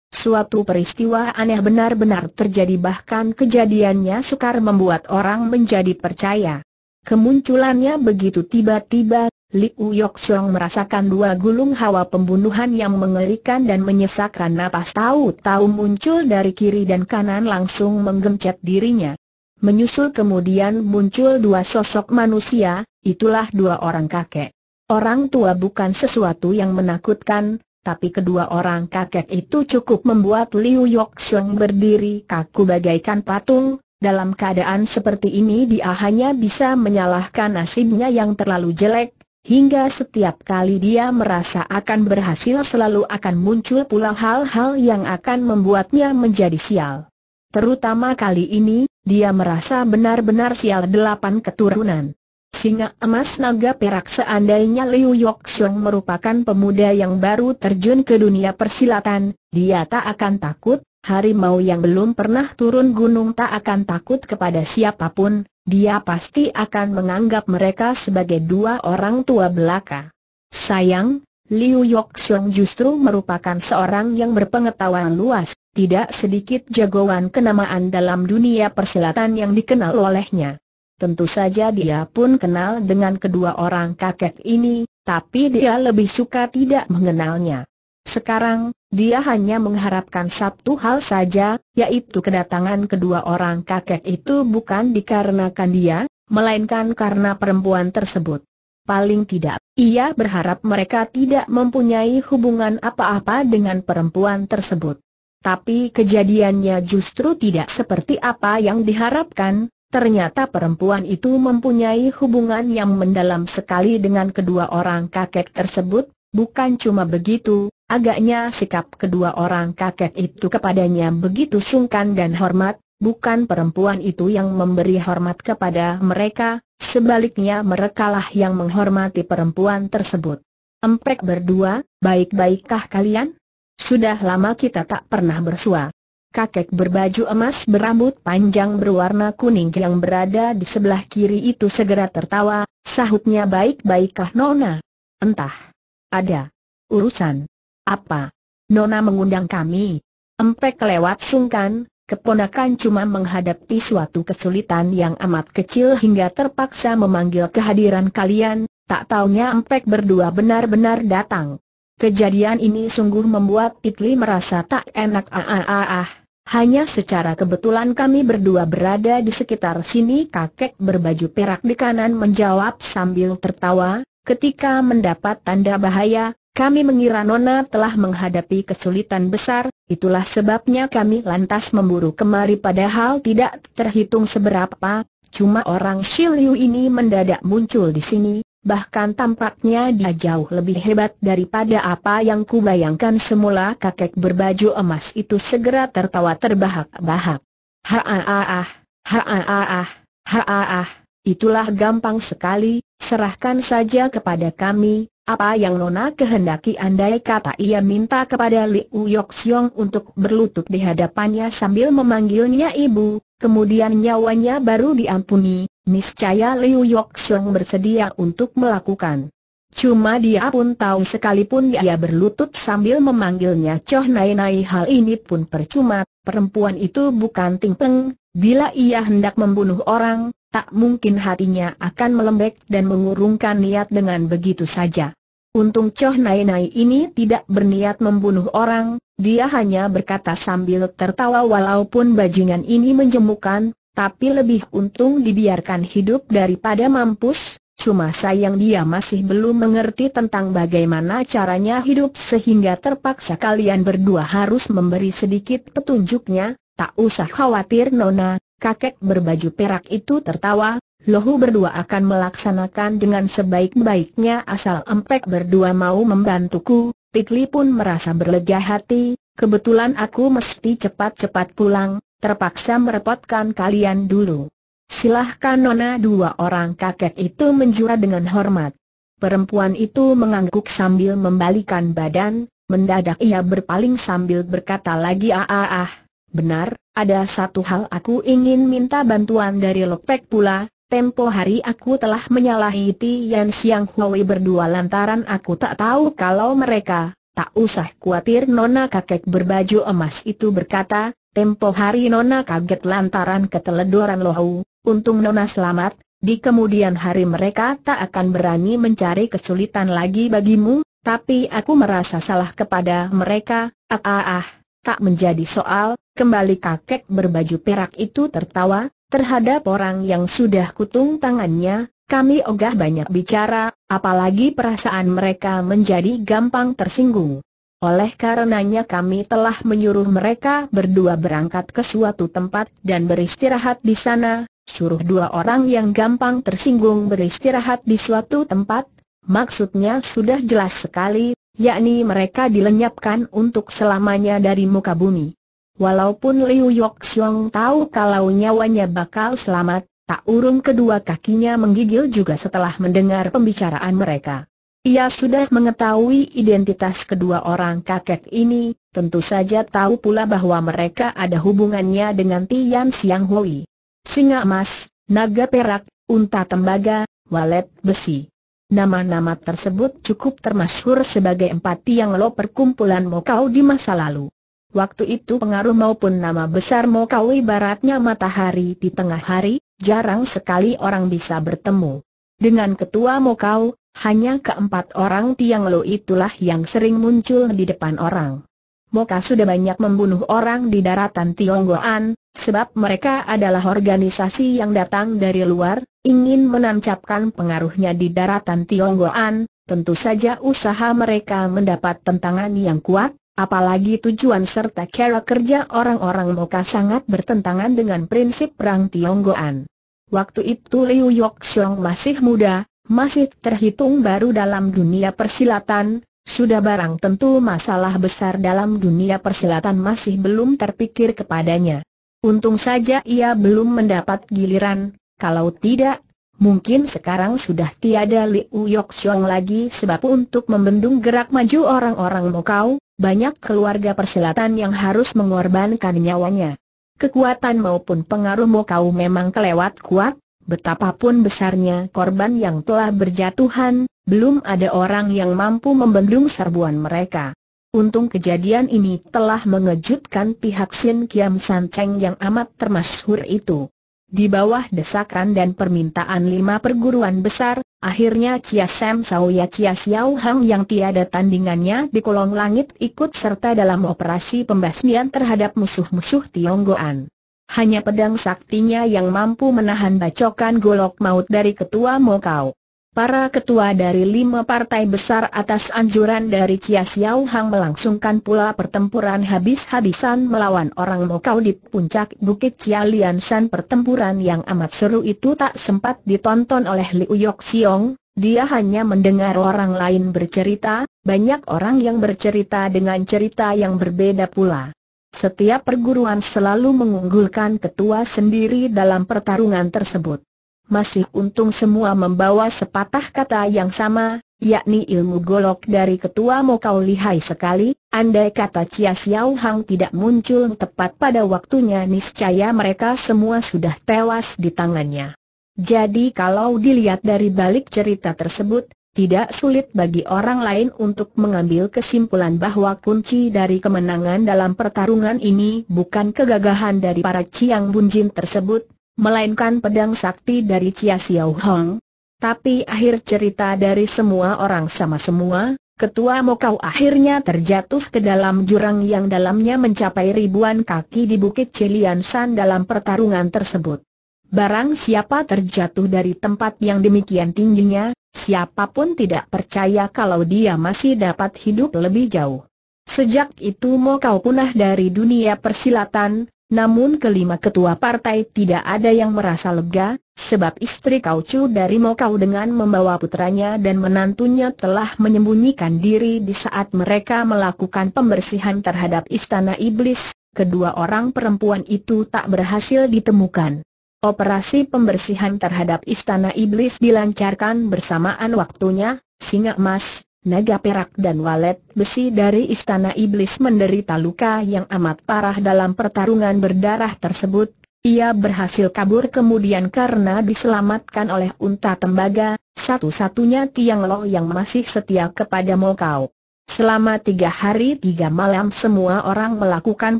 Suatu peristiwa aneh benar-benar terjadi bahkan kejadiannya sukar membuat orang menjadi percaya. Kemunculannya begitu tiba-tiba, Liu Yok Xiong merasakan dua gulung hawa pembunuhan yang mengerikan dan menyesakkan napas tahu-tahu muncul dari kiri dan kanan langsung menggencet dirinya. Menyusul kemudian muncul dua sosok manusia, itulah dua orang kakek. Orang tua bukan sesuatu yang menakutkan, tapi kedua orang kakek itu cukup membuat Liu Yok berdiri kaku bagaikan patung, dalam keadaan seperti ini dia hanya bisa menyalahkan nasibnya yang terlalu jelek, hingga setiap kali dia merasa akan berhasil selalu akan muncul pula hal-hal yang akan membuatnya menjadi sial. Terutama kali ini, dia merasa benar-benar sial delapan keturunan. Singa emas naga perak seandainya Liu Yok Xiong merupakan pemuda yang baru terjun ke dunia persilatan, dia tak akan takut, harimau yang belum pernah turun gunung tak akan takut kepada siapapun, dia pasti akan menganggap mereka sebagai dua orang tua belaka. Sayang, Liu Yok Xiong justru merupakan seorang yang berpengetahuan luas, tidak sedikit jagoan kenamaan dalam dunia persilatan yang dikenal olehnya. Tentu saja dia pun kenal dengan kedua orang kakek ini, tapi dia lebih suka tidak mengenalnya. Sekarang, dia hanya mengharapkan satu hal saja, yaitu kedatangan kedua orang kakek itu bukan dikarenakan dia, melainkan karena perempuan tersebut. Paling tidak, ia berharap mereka tidak mempunyai hubungan apa-apa dengan perempuan tersebut. Tapi kejadiannya justru tidak seperti apa yang diharapkan, ternyata perempuan itu mempunyai hubungan yang mendalam sekali dengan kedua orang kakek tersebut, bukan cuma begitu, agaknya sikap kedua orang kakek itu kepadanya begitu sungkan dan hormat, bukan perempuan itu yang memberi hormat kepada mereka, sebaliknya merekalah yang menghormati perempuan tersebut. Empek berdua, baik-baikkah kalian? Sudah lama kita tak pernah bersua. Kakek berbaju emas berambut panjang berwarna kuning yang berada di sebelah kiri itu segera tertawa, sahutnya baik-baikkah Nona? Entah. Ada. Urusan. Apa? Nona mengundang kami. Empek lewat sungkan, keponakan cuma menghadapi suatu kesulitan yang amat kecil hingga terpaksa memanggil kehadiran kalian, tak taunya Empek berdua benar-benar datang. Kejadian ini sungguh membuat Pikli merasa tak enak ah ah ah ah. Hanya secara kebetulan kami berdua berada di sekitar sini kakek berbaju perak di kanan menjawab sambil tertawa, ketika mendapat tanda bahaya, kami mengira Nona telah menghadapi kesulitan besar, itulah sebabnya kami lantas memburu kemari padahal tidak terhitung seberapa, cuma orang Shiliu ini mendadak muncul di sini, bahkan tampaknya dia jauh lebih hebat daripada apa yang kubayangkan semula kakek berbaju emas itu segera tertawa terbahak-bahak. Ha-ah-ah, ha-ah-ah, ha-ah, itulah gampang sekali, serahkan saja kepada kami, apa yang Nona kehendaki andai kata ia minta kepada Liu Yok Siong untuk berlutut di hadapannya sambil memanggilnya ibu, kemudian nyawanya baru diampuni, niscaya Liu Yok Seng bersedia untuk melakukan. Cuma dia pun tahu sekalipun dia berlutut sambil memanggilnya Choh Nai Nai hal ini pun percuma, perempuan itu bukan Ting Peng, bila ia hendak membunuh orang, tak mungkin hatinya akan melembek dan mengurungkan niat dengan begitu saja. Untung Choh Nai Nai ini tidak berniat membunuh orang, dia hanya berkata sambil tertawa walaupun bajingan ini menjemukan, tapi lebih untung dibiarkan hidup daripada mampus, cuma sayang dia masih belum mengerti tentang bagaimana caranya hidup sehingga terpaksa kalian berdua harus memberi sedikit petunjuknya, tak usah khawatir Nona, kakek berbaju perak itu tertawa, Lohu berdua akan melaksanakan dengan sebaik-baiknya asal empek berdua mau membantuku. Pikli pun merasa berlega hati, kebetulan aku mesti cepat-cepat pulang, terpaksa merepotkan kalian dulu. Silahkan nona dua orang kakek itu menjura dengan hormat. Perempuan itu mengangguk sambil membalikan badan, mendadak ia berpaling sambil berkata lagi ah ah ah, benar, ada satu hal aku ingin minta bantuan dari lopek pula, tempo hari aku telah menyalahi Tian Siang Hui berdua lantaran aku tak tahu kalau mereka, tak usah khawatir nona kakek berbaju emas itu berkata, Tempo hari Nona kaget lantaran keteledoran Lohau, untung Nona selamat, di kemudian hari mereka tak akan berani mencari kesulitan lagi bagimu, tapi aku merasa salah kepada mereka, ah ah ah, tak menjadi soal, kembali kakek berbaju perak itu tertawa, terhadap orang yang sudah kutung tangannya, kami ogah banyak bicara, apalagi perasaan mereka menjadi gampang tersinggung. Oleh karenanya kami telah menyuruh mereka berdua berangkat ke suatu tempat dan beristirahat di sana, suruh dua orang yang gampang tersinggung beristirahat di suatu tempat, maksudnya sudah jelas sekali, yakni mereka dilenyapkan untuk selamanya dari muka bumi. Walaupun Liu Yoxiong tahu kalau nyawanya bakal selamat, tak urung kedua kakinya menggigil juga setelah mendengar pembicaraan mereka. Ia sudah mengetahui identitas kedua orang kakek ini, tentu saja tahu pula bahwa mereka ada hubungannya dengan Tian Siang Hui. Singa emas, naga perak, unta tembaga, walet besi. Nama-nama tersebut cukup termasyhur sebagai empat tiang lo perkumpulan Mokau di masa lalu. Waktu itu pengaruh maupun nama besar Mokau ibaratnya matahari di tengah hari, jarang sekali orang bisa bertemu. Dengan ketua Mokau, hanya keempat orang Tiang Lo itulah yang sering muncul di depan orang. Moka sudah banyak membunuh orang di daratan Tionggoan, sebab mereka adalah organisasi yang datang dari luar, ingin menancapkan pengaruhnya di daratan Tionggoan, tentu saja usaha mereka mendapat tentangan yang kuat, apalagi tujuan serta cara kerja orang-orang Moka sangat bertentangan dengan prinsip perang Tionggoan. Waktu itu Liu Yok masih muda, masih terhitung baru dalam dunia persilatan, sudah barang tentu masalah besar dalam dunia persilatan masih belum terpikir kepadanya. Untung saja ia belum mendapat giliran, kalau tidak, mungkin sekarang sudah tiada Liu Yok Xiong lagi sebab untuk membendung gerak maju orang-orang Mokau, banyak keluarga persilatan yang harus mengorbankan nyawanya. Kekuatan maupun pengaruh Mokau memang kelewat kuat, betapapun besarnya korban yang telah berjatuhan, belum ada orang yang mampu membendung serbuan mereka. Untung kejadian ini telah mengejutkan pihak Sin Kiam San Cheng yang amat termasyhur itu. Di bawah desakan dan permintaan lima perguruan besar, akhirnya Chia Sam Sauya Chia Xiao Hang yang tiada tandingannya di kolong langit ikut serta dalam operasi pembasmian terhadap musuh-musuh Tionggoan. Hanya pedang saktinya yang mampu menahan bacokan golok maut dari ketua Mokau. Para ketua dari lima partai besar atas anjuran dari Chia Xiao Hang melangsungkan pula pertempuran habis-habisan melawan orang Mokau di puncak Bukit Chia Lian San pertempuran yang amat seru itu tak sempat ditonton oleh Liu Yok Siong, dia hanya mendengar orang lain bercerita, banyak orang yang bercerita dengan cerita yang berbeda pula. Setiap perguruan selalu mengunggulkan ketua sendiri dalam pertarungan tersebut. Masih untung semua membawa sepatah kata yang sama, yakni ilmu golok dari ketua Mokau lihai sekali, andai kata Chia Xiao Hang tidak muncul tepat pada waktunya niscaya mereka semua sudah tewas di tangannya. Jadi kalau dilihat dari balik cerita tersebut, tidak sulit bagi orang lain untuk mengambil kesimpulan bahwa kunci dari kemenangan dalam pertarungan ini bukan kegagahan dari para Ciang Bunjin tersebut, melainkan pedang sakti dari Chia Xiao Hong. Tapi akhir cerita dari semua orang sama semua, ketua Mokau akhirnya terjatuh ke dalam jurang yang dalamnya mencapai ribuan kaki di Bukit San dalam pertarungan tersebut. Barang siapa terjatuh dari tempat yang demikian tingginya, Siapapun tidak percaya kalau dia masih dapat hidup lebih jauh. Sejak itu mau Kau punah dari dunia persilatan, namun kelima ketua partai tidak ada yang merasa lega, sebab istri Kau Chu dari mau Kau dengan membawa putranya dan menantunya telah menyembunyikan diri di saat mereka melakukan pembersihan terhadap istana iblis, kedua orang perempuan itu tak berhasil ditemukan. Operasi pembersihan terhadap Istana Iblis dilancarkan bersamaan waktunya, singa emas, naga perak dan walet besi dari Istana Iblis menderita luka yang amat parah dalam pertarungan berdarah tersebut. Ia berhasil kabur kemudian karena diselamatkan oleh unta tembaga, satu-satunya Tiang Lo yang masih setia kepada Mokau. Selama tiga hari tiga malam semua orang melakukan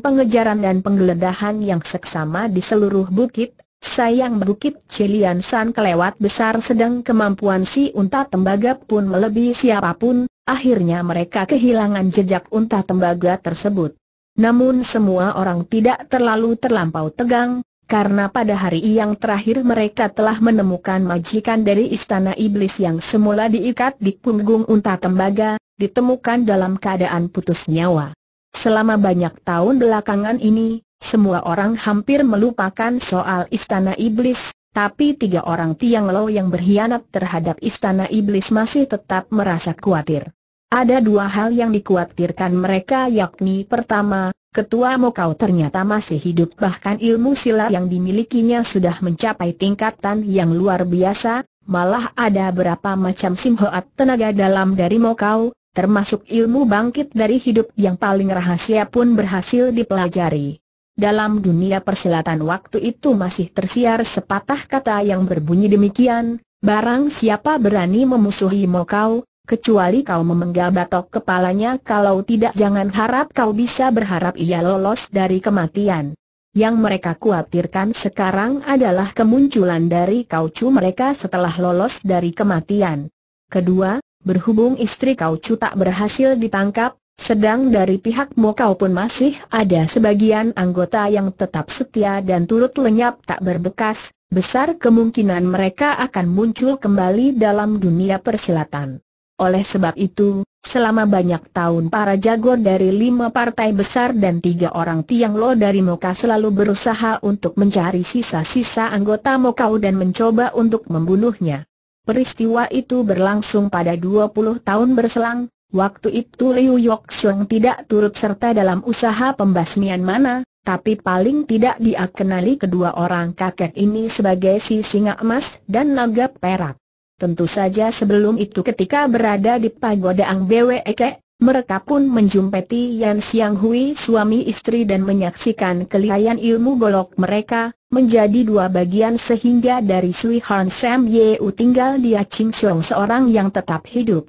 pengejaran dan penggeledahan yang seksama di seluruh bukit, Sayang Bukit Cilian San kelewat besar sedang kemampuan si unta tembaga pun melebihi siapapun, akhirnya mereka kehilangan jejak unta tembaga tersebut. Namun semua orang tidak terlalu terlampau tegang, karena pada hari yang terakhir mereka telah menemukan majikan dari istana iblis yang semula diikat di punggung unta tembaga, ditemukan dalam keadaan putus nyawa. Selama banyak tahun belakangan ini, semua orang hampir melupakan soal istana iblis, tapi tiga orang Tiang Lo yang berkhianat terhadap istana iblis masih tetap merasa khawatir. Ada dua hal yang dikhawatirkan mereka yakni pertama, ketua Mokau ternyata masih hidup bahkan ilmu silat yang dimilikinya sudah mencapai tingkatan yang luar biasa, malah ada berapa macam simhoat tenaga dalam dari Mokau, termasuk ilmu bangkit dari hidup yang paling rahasia pun berhasil dipelajari. Dalam dunia persilatan waktu itu masih tersiar sepatah kata yang berbunyi demikian, barang siapa berani memusuhi mau kau, kecuali kau memenggal batok kepalanya kalau tidak jangan harap kau bisa berharap ia lolos dari kematian. Yang mereka khawatirkan sekarang adalah kemunculan dari kaucu mereka setelah lolos dari kematian. Kedua, berhubung istri kaucu tak berhasil ditangkap, sedang dari pihak Mokau pun masih ada sebagian anggota yang tetap setia dan turut lenyap tak berbekas, besar kemungkinan mereka akan muncul kembali dalam dunia persilatan. Oleh sebab itu, selama banyak tahun para jago dari lima partai besar dan tiga orang Tiang Lo dari Moka selalu berusaha untuk mencari sisa-sisa anggota Mokau dan mencoba untuk membunuhnya. Peristiwa itu berlangsung pada 20 tahun berselang, Waktu itu Liu Yok Xiong tidak turut serta dalam usaha pembasmian mana, tapi paling tidak dia kenali kedua orang kakek ini sebagai si singa emas dan naga perak. Tentu saja sebelum itu ketika berada di pagoda Ang Eke, mereka pun menjumpeti Yan Xiang Hui suami istri dan menyaksikan kelihayan ilmu golok mereka, menjadi dua bagian sehingga dari Sui Han Sam Yeu tinggal dia Ching Xiong seorang yang tetap hidup.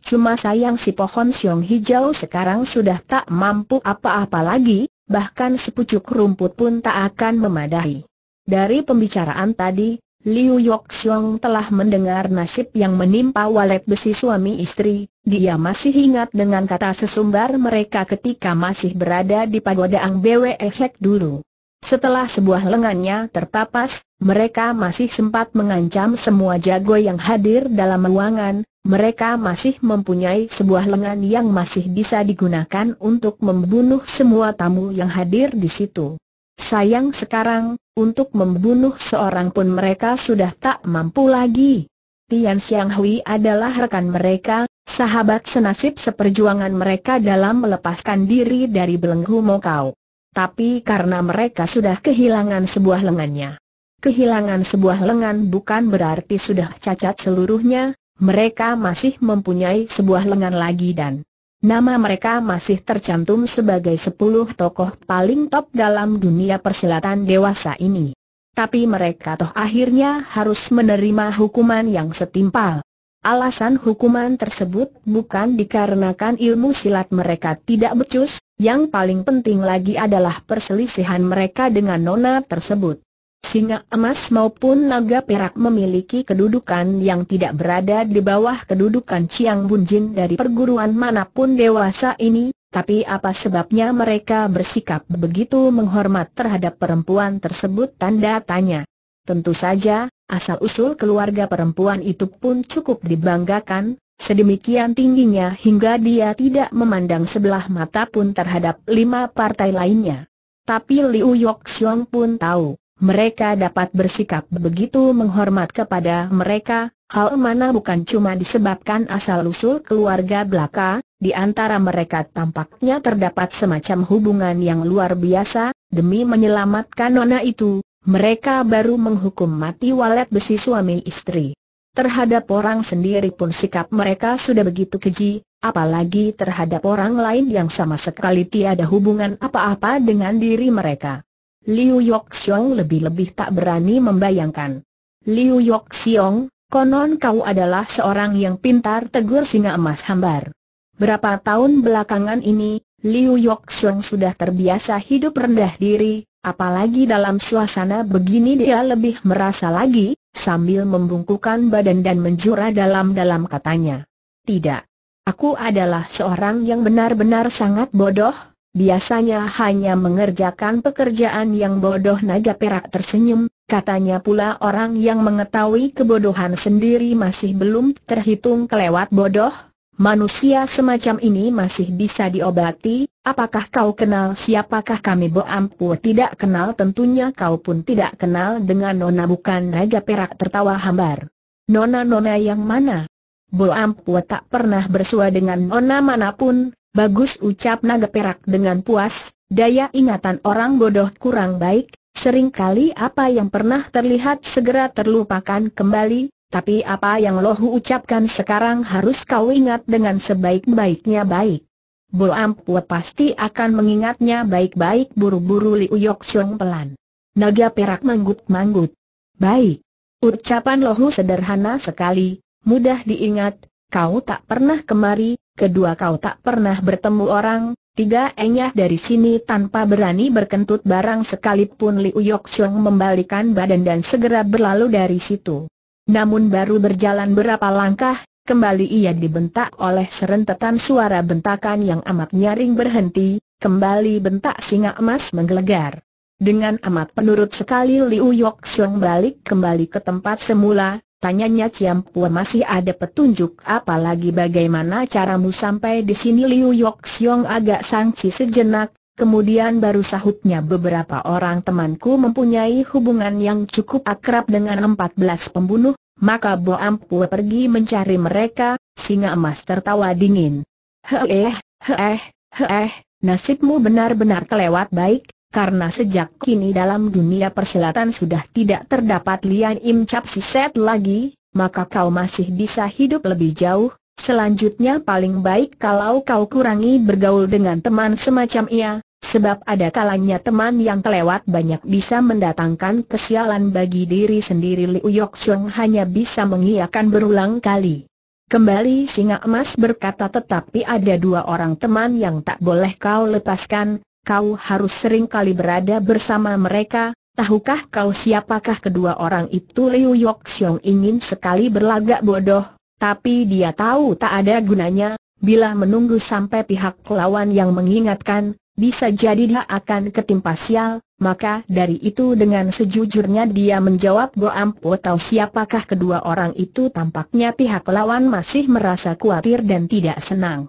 Cuma sayang si pohon siung hijau sekarang sudah tak mampu apa-apa lagi, bahkan sepucuk rumput pun tak akan memadai. Dari pembicaraan tadi, Liu Yok Siong telah mendengar nasib yang menimpa walet besi suami istri, dia masih ingat dengan kata sesumbar mereka ketika masih berada di pagoda Ang Bwe Hek dulu. Setelah sebuah lengannya tertapas, mereka masih sempat mengancam semua jago yang hadir dalam ruangan, mereka masih mempunyai sebuah lengan yang masih bisa digunakan untuk membunuh semua tamu yang hadir di situ. Sayang sekarang, untuk membunuh seorang pun mereka sudah tak mampu lagi. Tian Xiang Hui adalah rekan mereka, sahabat senasib seperjuangan mereka dalam melepaskan diri dari belenggu Mokau. Tapi karena mereka sudah kehilangan sebuah lengannya. Kehilangan sebuah lengan bukan berarti sudah cacat seluruhnya, mereka masih mempunyai sebuah lengan lagi dan nama mereka masih tercantum sebagai sepuluh tokoh paling top dalam dunia persilatan dewasa ini. Tapi mereka toh akhirnya harus menerima hukuman yang setimpal. Alasan hukuman tersebut bukan dikarenakan ilmu silat mereka tidak becus, yang paling penting lagi adalah perselisihan mereka dengan nona tersebut. Singa emas maupun naga perak memiliki kedudukan yang tidak berada di bawah kedudukan Chiang Bunjin dari perguruan manapun dewasa ini, tapi apa sebabnya mereka bersikap begitu menghormat terhadap perempuan tersebut tanda tanya. Tentu saja, asal-usul keluarga perempuan itu pun cukup dibanggakan, sedemikian tingginya hingga dia tidak memandang sebelah mata pun terhadap lima partai lainnya. Tapi Liu Yok pun tahu mereka dapat bersikap begitu menghormat kepada mereka, hal mana bukan cuma disebabkan asal-usul keluarga belaka, di antara mereka tampaknya terdapat semacam hubungan yang luar biasa, demi menyelamatkan nona itu, mereka baru menghukum mati walet besi suami istri. Terhadap orang sendiri pun sikap mereka sudah begitu keji, apalagi terhadap orang lain yang sama sekali tiada hubungan apa-apa dengan diri mereka. Liu Yuxiong lebih-lebih tak berani membayangkan. Liu Yuxiong, konon kau adalah seorang yang pintar tegur singa emas hambar. Berapa tahun belakangan ini, Liu Yuxiong sudah terbiasa hidup rendah diri, apalagi dalam suasana begini dia lebih merasa lagi, sambil membungkukan badan dan menjura dalam-dalam katanya. Tidak. Aku adalah seorang yang benar-benar sangat bodoh, biasanya hanya mengerjakan pekerjaan yang bodoh naga perak tersenyum, katanya pula orang yang mengetahui kebodohan sendiri masih belum terhitung kelewat bodoh, manusia semacam ini masih bisa diobati, apakah kau kenal siapakah kami Bo Ampu tidak kenal tentunya kau pun tidak kenal dengan Nona bukan naga perak tertawa hambar. Nona-nona yang mana? Bo Ampu tak pernah bersua dengan Nona manapun, Bagus ucap naga perak dengan puas, daya ingatan orang bodoh kurang baik, seringkali apa yang pernah terlihat segera terlupakan kembali, tapi apa yang lohu ucapkan sekarang harus kau ingat dengan sebaik-baiknya baik. Bo Ampua pasti akan mengingatnya baik-baik buru-buru Liu Yok Siong pelan. Naga perak manggut-manggut. Baik. Ucapan lohu sederhana sekali, mudah diingat, kau tak pernah kemari, kedua kau tak pernah bertemu orang, tiga enyah dari sini tanpa berani berkentut barang sekalipun Liu Yok Xiong membalikan badan dan segera berlalu dari situ. Namun baru berjalan berapa langkah, kembali ia dibentak oleh serentetan suara bentakan yang amat nyaring berhenti, kembali bentak singa emas menggelegar. Dengan amat penurut sekali Liu Yok Xiong balik kembali ke tempat semula, Tanyanya Pua masih ada petunjuk apalagi bagaimana caramu sampai di sini Liu Yok Siong agak sangsi sejenak, kemudian baru sahutnya beberapa orang temanku mempunyai hubungan yang cukup akrab dengan 14 pembunuh, maka Bo Pua pergi mencari mereka, singa emas tertawa dingin. Heeh, heeh, heeh, nasibmu benar-benar kelewat baik, karena sejak kini dalam dunia perselatan sudah tidak terdapat Lian Im Chap Set lagi, maka kau masih bisa hidup lebih jauh. Selanjutnya paling baik kalau kau kurangi bergaul dengan teman semacam ia, sebab ada kalanya teman yang kelewat banyak bisa mendatangkan kesialan bagi diri sendiri Liu Yok Sung hanya bisa mengiyakan berulang kali. Kembali singa emas berkata tetapi ada dua orang teman yang tak boleh kau lepaskan, kau harus sering kali berada bersama mereka, tahukah kau siapakah kedua orang itu Liu Yok ingin sekali berlagak bodoh, tapi dia tahu tak ada gunanya, bila menunggu sampai pihak lawan yang mengingatkan, bisa jadi dia akan ketimpa sial, maka dari itu dengan sejujurnya dia menjawab Go Ampo oh tahu siapakah kedua orang itu tampaknya pihak lawan masih merasa khawatir dan tidak senang.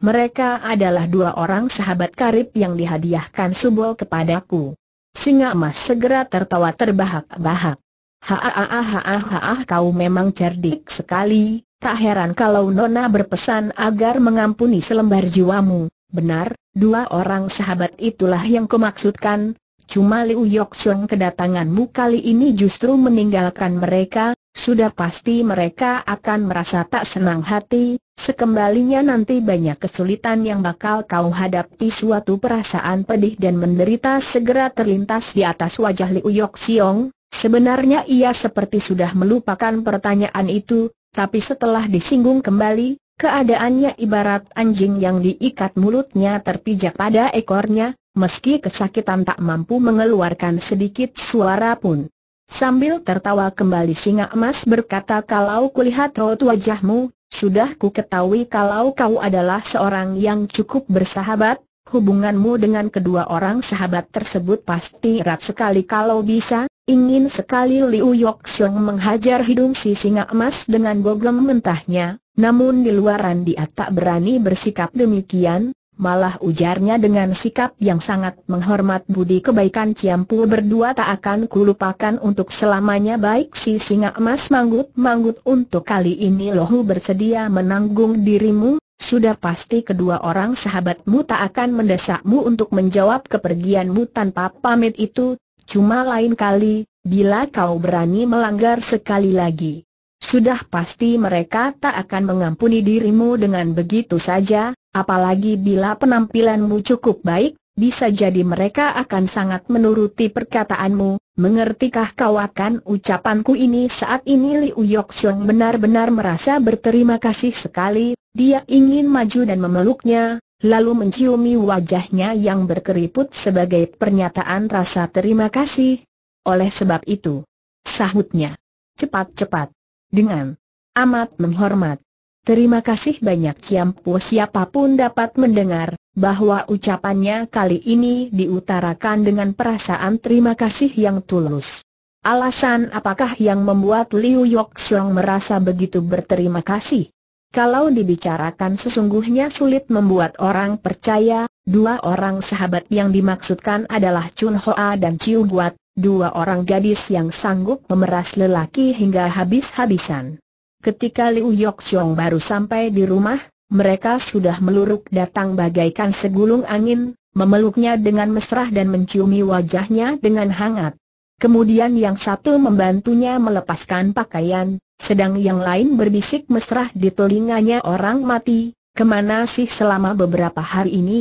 Mereka adalah dua orang sahabat karib yang dihadiahkan Subol kepadaku. Singa emas segera tertawa terbahak-bahak. Haahahahahah kau memang cerdik sekali, tak heran kalau Nona berpesan agar mengampuni selembar jiwamu. Benar, dua orang sahabat itulah yang kumaksudkan, cuma Liu Yok kedatanganmu kali ini justru meninggalkan mereka, sudah pasti mereka akan merasa tak senang hati, sekembalinya nanti banyak kesulitan yang bakal kau hadapi Suatu perasaan pedih dan menderita segera terlintas di atas wajah Liu Yok Siong Sebenarnya ia seperti sudah melupakan pertanyaan itu, tapi setelah disinggung kembali, keadaannya ibarat anjing yang diikat mulutnya terpijak pada ekornya, meski kesakitan tak mampu mengeluarkan sedikit suara pun. Sambil tertawa kembali singa emas berkata kalau kulihat rot wajahmu, sudah ku ketahui kalau kau adalah seorang yang cukup bersahabat, hubunganmu dengan kedua orang sahabat tersebut pasti erat sekali kalau bisa, ingin sekali Liu Yok Xiong menghajar hidung si singa emas dengan bogem mentahnya, namun di luaran dia tak berani bersikap demikian, malah ujarnya dengan sikap yang sangat menghormat budi kebaikan Ciampu berdua tak akan kulupakan untuk selamanya baik si singa emas manggut-manggut untuk kali ini lohu bersedia menanggung dirimu, sudah pasti kedua orang sahabatmu tak akan mendesakmu untuk menjawab kepergianmu tanpa pamit itu, cuma lain kali, bila kau berani melanggar sekali lagi. Sudah pasti mereka tak akan mengampuni dirimu dengan begitu saja, apalagi bila penampilanmu cukup baik, bisa jadi mereka akan sangat menuruti perkataanmu, mengertikah kau akan ucapanku ini saat ini Liu Xiong benar-benar merasa berterima kasih sekali, dia ingin maju dan memeluknya, lalu menciumi wajahnya yang berkeriput sebagai pernyataan rasa terima kasih. Oleh sebab itu, sahutnya, cepat-cepat, dengan amat menghormat. Terima kasih banyak Ciampu siapapun dapat mendengar, bahwa ucapannya kali ini diutarakan dengan perasaan terima kasih yang tulus. Alasan apakah yang membuat Liu Yok Xiong merasa begitu berterima kasih? Kalau dibicarakan sesungguhnya sulit membuat orang percaya, dua orang sahabat yang dimaksudkan adalah Chun Hoa dan Chiu Guat, dua orang gadis yang sanggup memeras lelaki hingga habis-habisan. Ketika Liu Yok baru sampai di rumah, mereka sudah meluruk datang bagaikan segulung angin, memeluknya dengan mesra dan menciumi wajahnya dengan hangat. Kemudian yang satu membantunya melepaskan pakaian, sedang yang lain berbisik mesra di telinganya orang mati, kemana sih selama beberapa hari ini?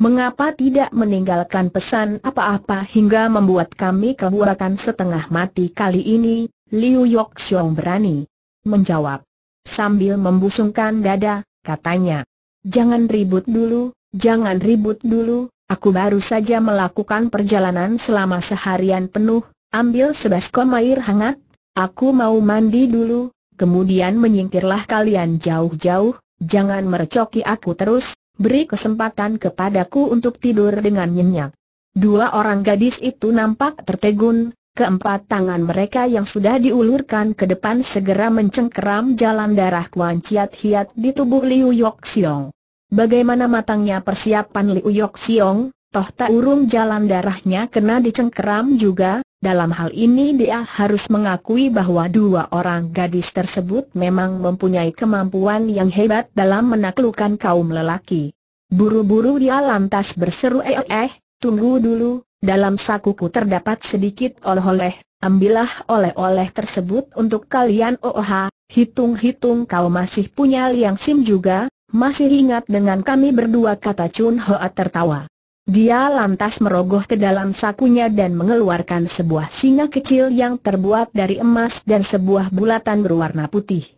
Mengapa tidak meninggalkan pesan apa-apa hingga membuat kami kehurakan setengah mati kali ini? Liu Yok Xiong berani menjawab. Sambil membusungkan dada, katanya. Jangan ribut dulu, jangan ribut dulu, Aku baru saja melakukan perjalanan selama seharian penuh, ambil sebaskom air hangat, aku mau mandi dulu, kemudian menyingkirlah kalian jauh-jauh, jangan merecoki aku terus, beri kesempatan kepadaku untuk tidur dengan nyenyak. Dua orang gadis itu nampak tertegun, keempat tangan mereka yang sudah diulurkan ke depan segera mencengkeram jalan darah Kuan Chiat Hiat di tubuh Liu Yok Siong. Bagaimana matangnya persiapan Liu Yok Siong, toh tak urung jalan darahnya kena dicengkeram juga, dalam hal ini dia harus mengakui bahwa dua orang gadis tersebut memang mempunyai kemampuan yang hebat dalam menaklukkan kaum lelaki. Buru-buru dia lantas berseru eh eh, eh tunggu dulu, dalam sakuku terdapat sedikit oleh-oleh, ambillah oleh-oleh tersebut untuk kalian OOH, oh, hitung-hitung kau masih punya liang sim juga, masih ingat dengan kami berdua kata Chun Hoa tertawa. Dia lantas merogoh ke dalam sakunya dan mengeluarkan sebuah singa kecil yang terbuat dari emas dan sebuah bulatan berwarna putih.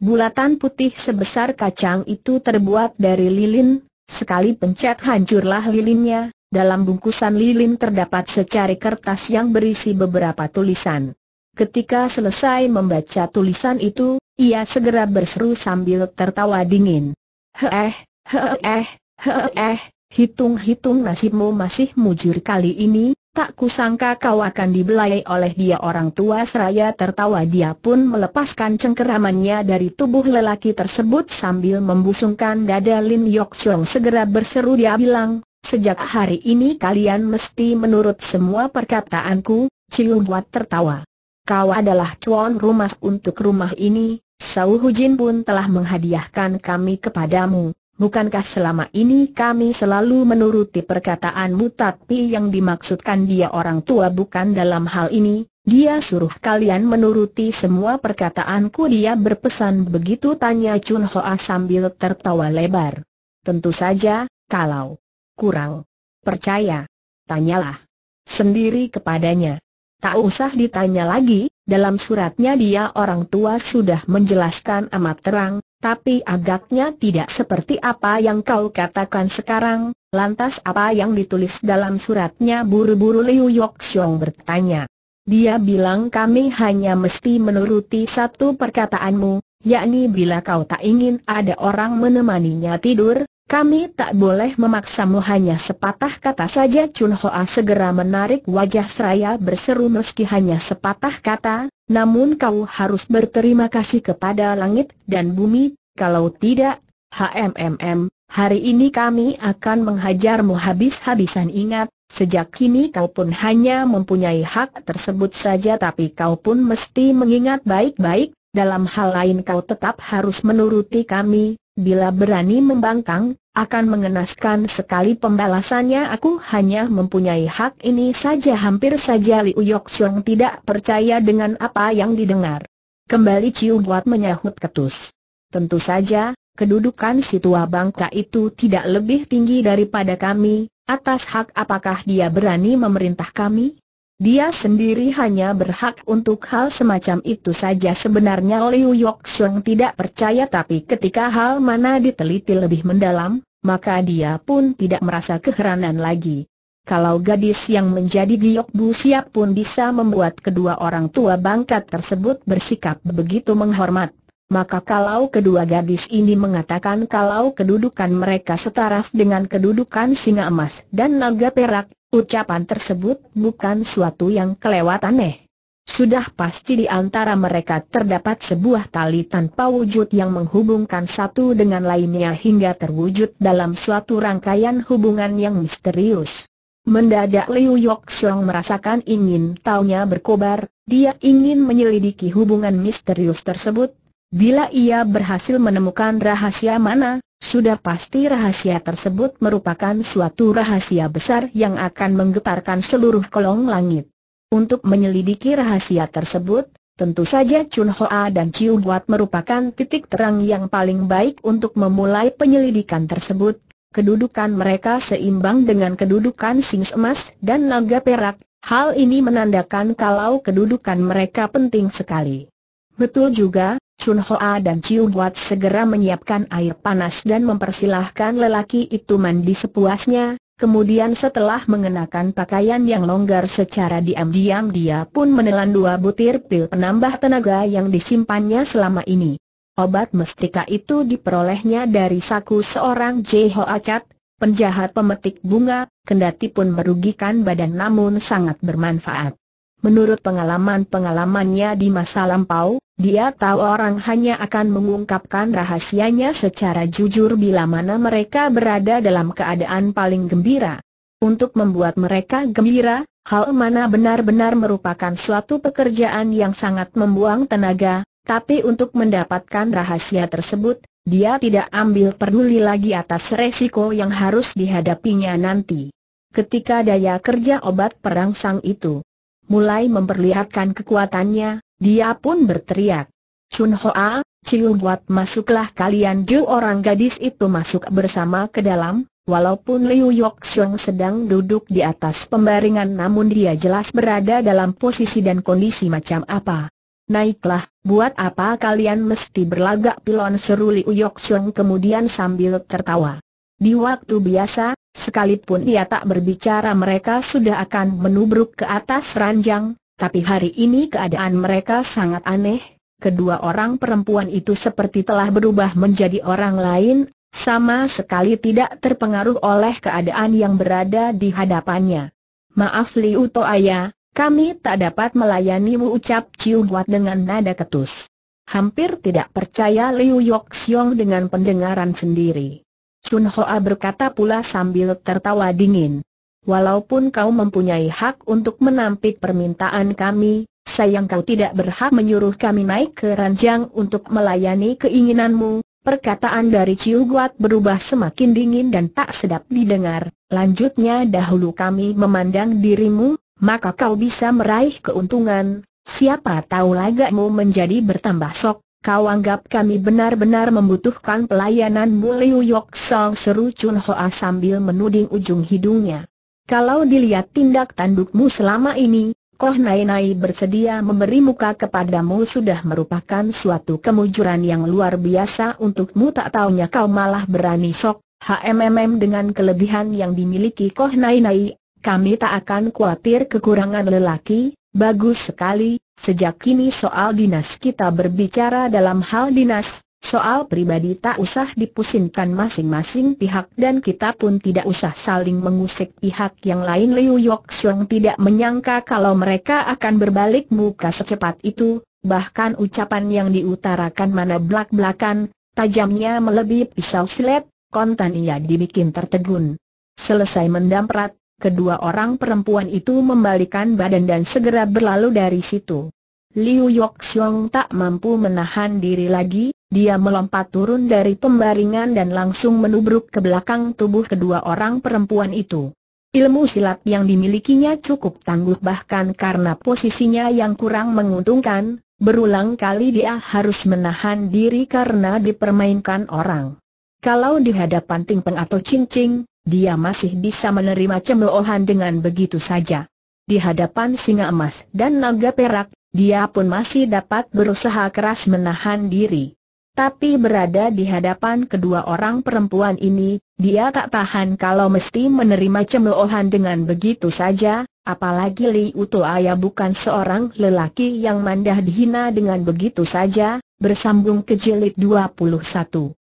Bulatan putih sebesar kacang itu terbuat dari lilin, sekali pencet hancurlah lilinnya, dalam bungkusan lilin terdapat secari kertas yang berisi beberapa tulisan. Ketika selesai membaca tulisan itu, ia segera berseru sambil tertawa dingin. heh, heh, heh. Hitung-hitung nasibmu masih mujur kali ini, tak kusangka kau akan dibelai oleh dia orang tua seraya tertawa dia pun melepaskan cengkeramannya dari tubuh lelaki tersebut sambil membusungkan dada Lin Yok Chong segera berseru dia bilang, sejak hari ini kalian mesti menurut semua perkataanku, Cium buat tertawa. Kau adalah cuan rumah untuk rumah ini, Sau Jin pun telah menghadiahkan kami kepadamu, Bukankah selama ini kami selalu menuruti perkataanmu tapi yang dimaksudkan dia orang tua bukan dalam hal ini, dia suruh kalian menuruti semua perkataanku dia berpesan begitu tanya Chun Hoa sambil tertawa lebar. Tentu saja, kalau kurang percaya, tanyalah sendiri kepadanya. Tak usah ditanya lagi, dalam suratnya dia orang tua sudah menjelaskan amat terang, tapi agaknya tidak seperti apa yang kau katakan sekarang, lantas apa yang ditulis dalam suratnya buru-buru Liu Yok bertanya. Dia bilang kami hanya mesti menuruti satu perkataanmu, yakni bila kau tak ingin ada orang menemaninya tidur, kami tak boleh memaksamu hanya sepatah kata saja Chun Hoa segera menarik wajah seraya berseru meski hanya sepatah kata, namun kau harus berterima kasih kepada langit dan bumi, kalau tidak, HMMM, hari ini kami akan menghajarmu habis-habisan ingat, Sejak kini kau pun hanya mempunyai hak tersebut saja tapi kau pun mesti mengingat baik-baik, dalam hal lain kau tetap harus menuruti kami, bila berani membangkang, akan mengenaskan sekali pembalasannya aku hanya mempunyai hak ini saja hampir saja Liu Yoxiong tidak percaya dengan apa yang didengar. Kembali Ciu Buat menyahut ketus. Tentu saja, kedudukan si tua bangka itu tidak lebih tinggi daripada kami, atas hak apakah dia berani memerintah kami? Dia sendiri hanya berhak untuk hal semacam itu saja sebenarnya Liu Yok tidak percaya tapi ketika hal mana diteliti lebih mendalam, maka dia pun tidak merasa keheranan lagi. Kalau gadis yang menjadi Giok Bu Siap pun bisa membuat kedua orang tua bangkat tersebut bersikap begitu menghormat, maka kalau kedua gadis ini mengatakan kalau kedudukan mereka setaraf dengan kedudukan singa emas dan naga perak Ucapan tersebut bukan suatu yang kelewatan aneh. Sudah pasti di antara mereka terdapat sebuah tali tanpa wujud yang menghubungkan satu dengan lainnya hingga terwujud dalam suatu rangkaian hubungan yang misterius. Mendadak Liu Yok Song merasakan ingin taunya berkobar, dia ingin menyelidiki hubungan misterius tersebut. Bila ia berhasil menemukan rahasia mana, sudah pasti rahasia tersebut merupakan suatu rahasia besar yang akan menggetarkan seluruh kolong langit. Untuk menyelidiki rahasia tersebut, tentu saja Chun Hoa dan Chiu Buat merupakan titik terang yang paling baik untuk memulai penyelidikan tersebut. Kedudukan mereka seimbang dengan kedudukan Sings Emas dan Naga Perak, hal ini menandakan kalau kedudukan mereka penting sekali. Betul juga, Chun Hoa dan Chiu Buat segera menyiapkan air panas dan mempersilahkan lelaki itu mandi sepuasnya, kemudian setelah mengenakan pakaian yang longgar secara diam-diam dia pun menelan dua butir pil penambah tenaga yang disimpannya selama ini. Obat mestika itu diperolehnya dari saku seorang Jeho Acat, penjahat pemetik bunga, kendati pun merugikan badan namun sangat bermanfaat. Menurut pengalaman-pengalamannya di masa lampau, dia tahu orang hanya akan mengungkapkan rahasianya secara jujur bila mana mereka berada dalam keadaan paling gembira. Untuk membuat mereka gembira, hal mana benar-benar merupakan suatu pekerjaan yang sangat membuang tenaga, tapi untuk mendapatkan rahasia tersebut, dia tidak ambil peduli lagi atas resiko yang harus dihadapinya nanti. Ketika daya kerja obat perangsang itu mulai memperlihatkan kekuatannya, dia pun berteriak. Chun Hoa, Ciu Buat masuklah kalian Ju orang gadis itu masuk bersama ke dalam, walaupun Liu Yok Xiong sedang duduk di atas pembaringan namun dia jelas berada dalam posisi dan kondisi macam apa. Naiklah, buat apa kalian mesti berlagak pilon seru Liu Yok Xiong kemudian sambil tertawa. Di waktu biasa, sekalipun ia tak berbicara mereka sudah akan menubruk ke atas ranjang, tapi hari ini keadaan mereka sangat aneh, kedua orang perempuan itu seperti telah berubah menjadi orang lain, sama sekali tidak terpengaruh oleh keadaan yang berada di hadapannya. Maaf Liu Toaya, kami tak dapat melayanimu ucap Ciu Guat dengan nada ketus. Hampir tidak percaya Liu Yok Siong dengan pendengaran sendiri. Chun Hoa berkata pula sambil tertawa dingin. Walaupun kau mempunyai hak untuk menampik permintaan kami, sayang kau tidak berhak menyuruh kami naik ke ranjang untuk melayani keinginanmu. Perkataan dari Ciu Guat berubah semakin dingin dan tak sedap didengar. Lanjutnya dahulu kami memandang dirimu, maka kau bisa meraih keuntungan. Siapa tahu lagakmu menjadi bertambah sok. Kau anggap kami benar-benar membutuhkan pelayananmu Liu Yok Song seru Chun Hoa sambil menuding ujung hidungnya. Kalau dilihat tindak tandukmu selama ini, Koh Nai Nai bersedia memberi muka kepadamu sudah merupakan suatu kemujuran yang luar biasa untukmu tak taunya kau malah berani sok, HMMM dengan kelebihan yang dimiliki Koh Nai Nai, kami tak akan khawatir kekurangan lelaki, bagus sekali, sejak kini soal dinas kita berbicara dalam hal dinas, Soal pribadi tak usah dipusingkan masing-masing pihak dan kita pun tidak usah saling mengusik pihak yang lain Liu Yok Xiong tidak menyangka kalau mereka akan berbalik muka secepat itu, bahkan ucapan yang diutarakan mana belak-belakan, tajamnya melebihi pisau silet, kontan ia dibikin tertegun. Selesai mendamprat, kedua orang perempuan itu membalikan badan dan segera berlalu dari situ. Liu Yuxiang tak mampu menahan diri lagi, dia melompat turun dari pembaringan dan langsung menubruk ke belakang tubuh kedua orang perempuan itu. Ilmu silat yang dimilikinya cukup tangguh bahkan karena posisinya yang kurang menguntungkan, berulang kali dia harus menahan diri karena dipermainkan orang. Kalau di hadapan Tingpeng atau Cincing, dia masih bisa menerima cemoohan dengan begitu saja. Di hadapan singa emas dan naga perak, dia pun masih dapat berusaha keras menahan diri. Tapi berada di hadapan kedua orang perempuan ini, dia tak tahan kalau mesti menerima cemoohan dengan begitu saja, apalagi Li Utoaya bukan seorang lelaki yang mandah dihina dengan begitu saja, bersambung ke jilid 21.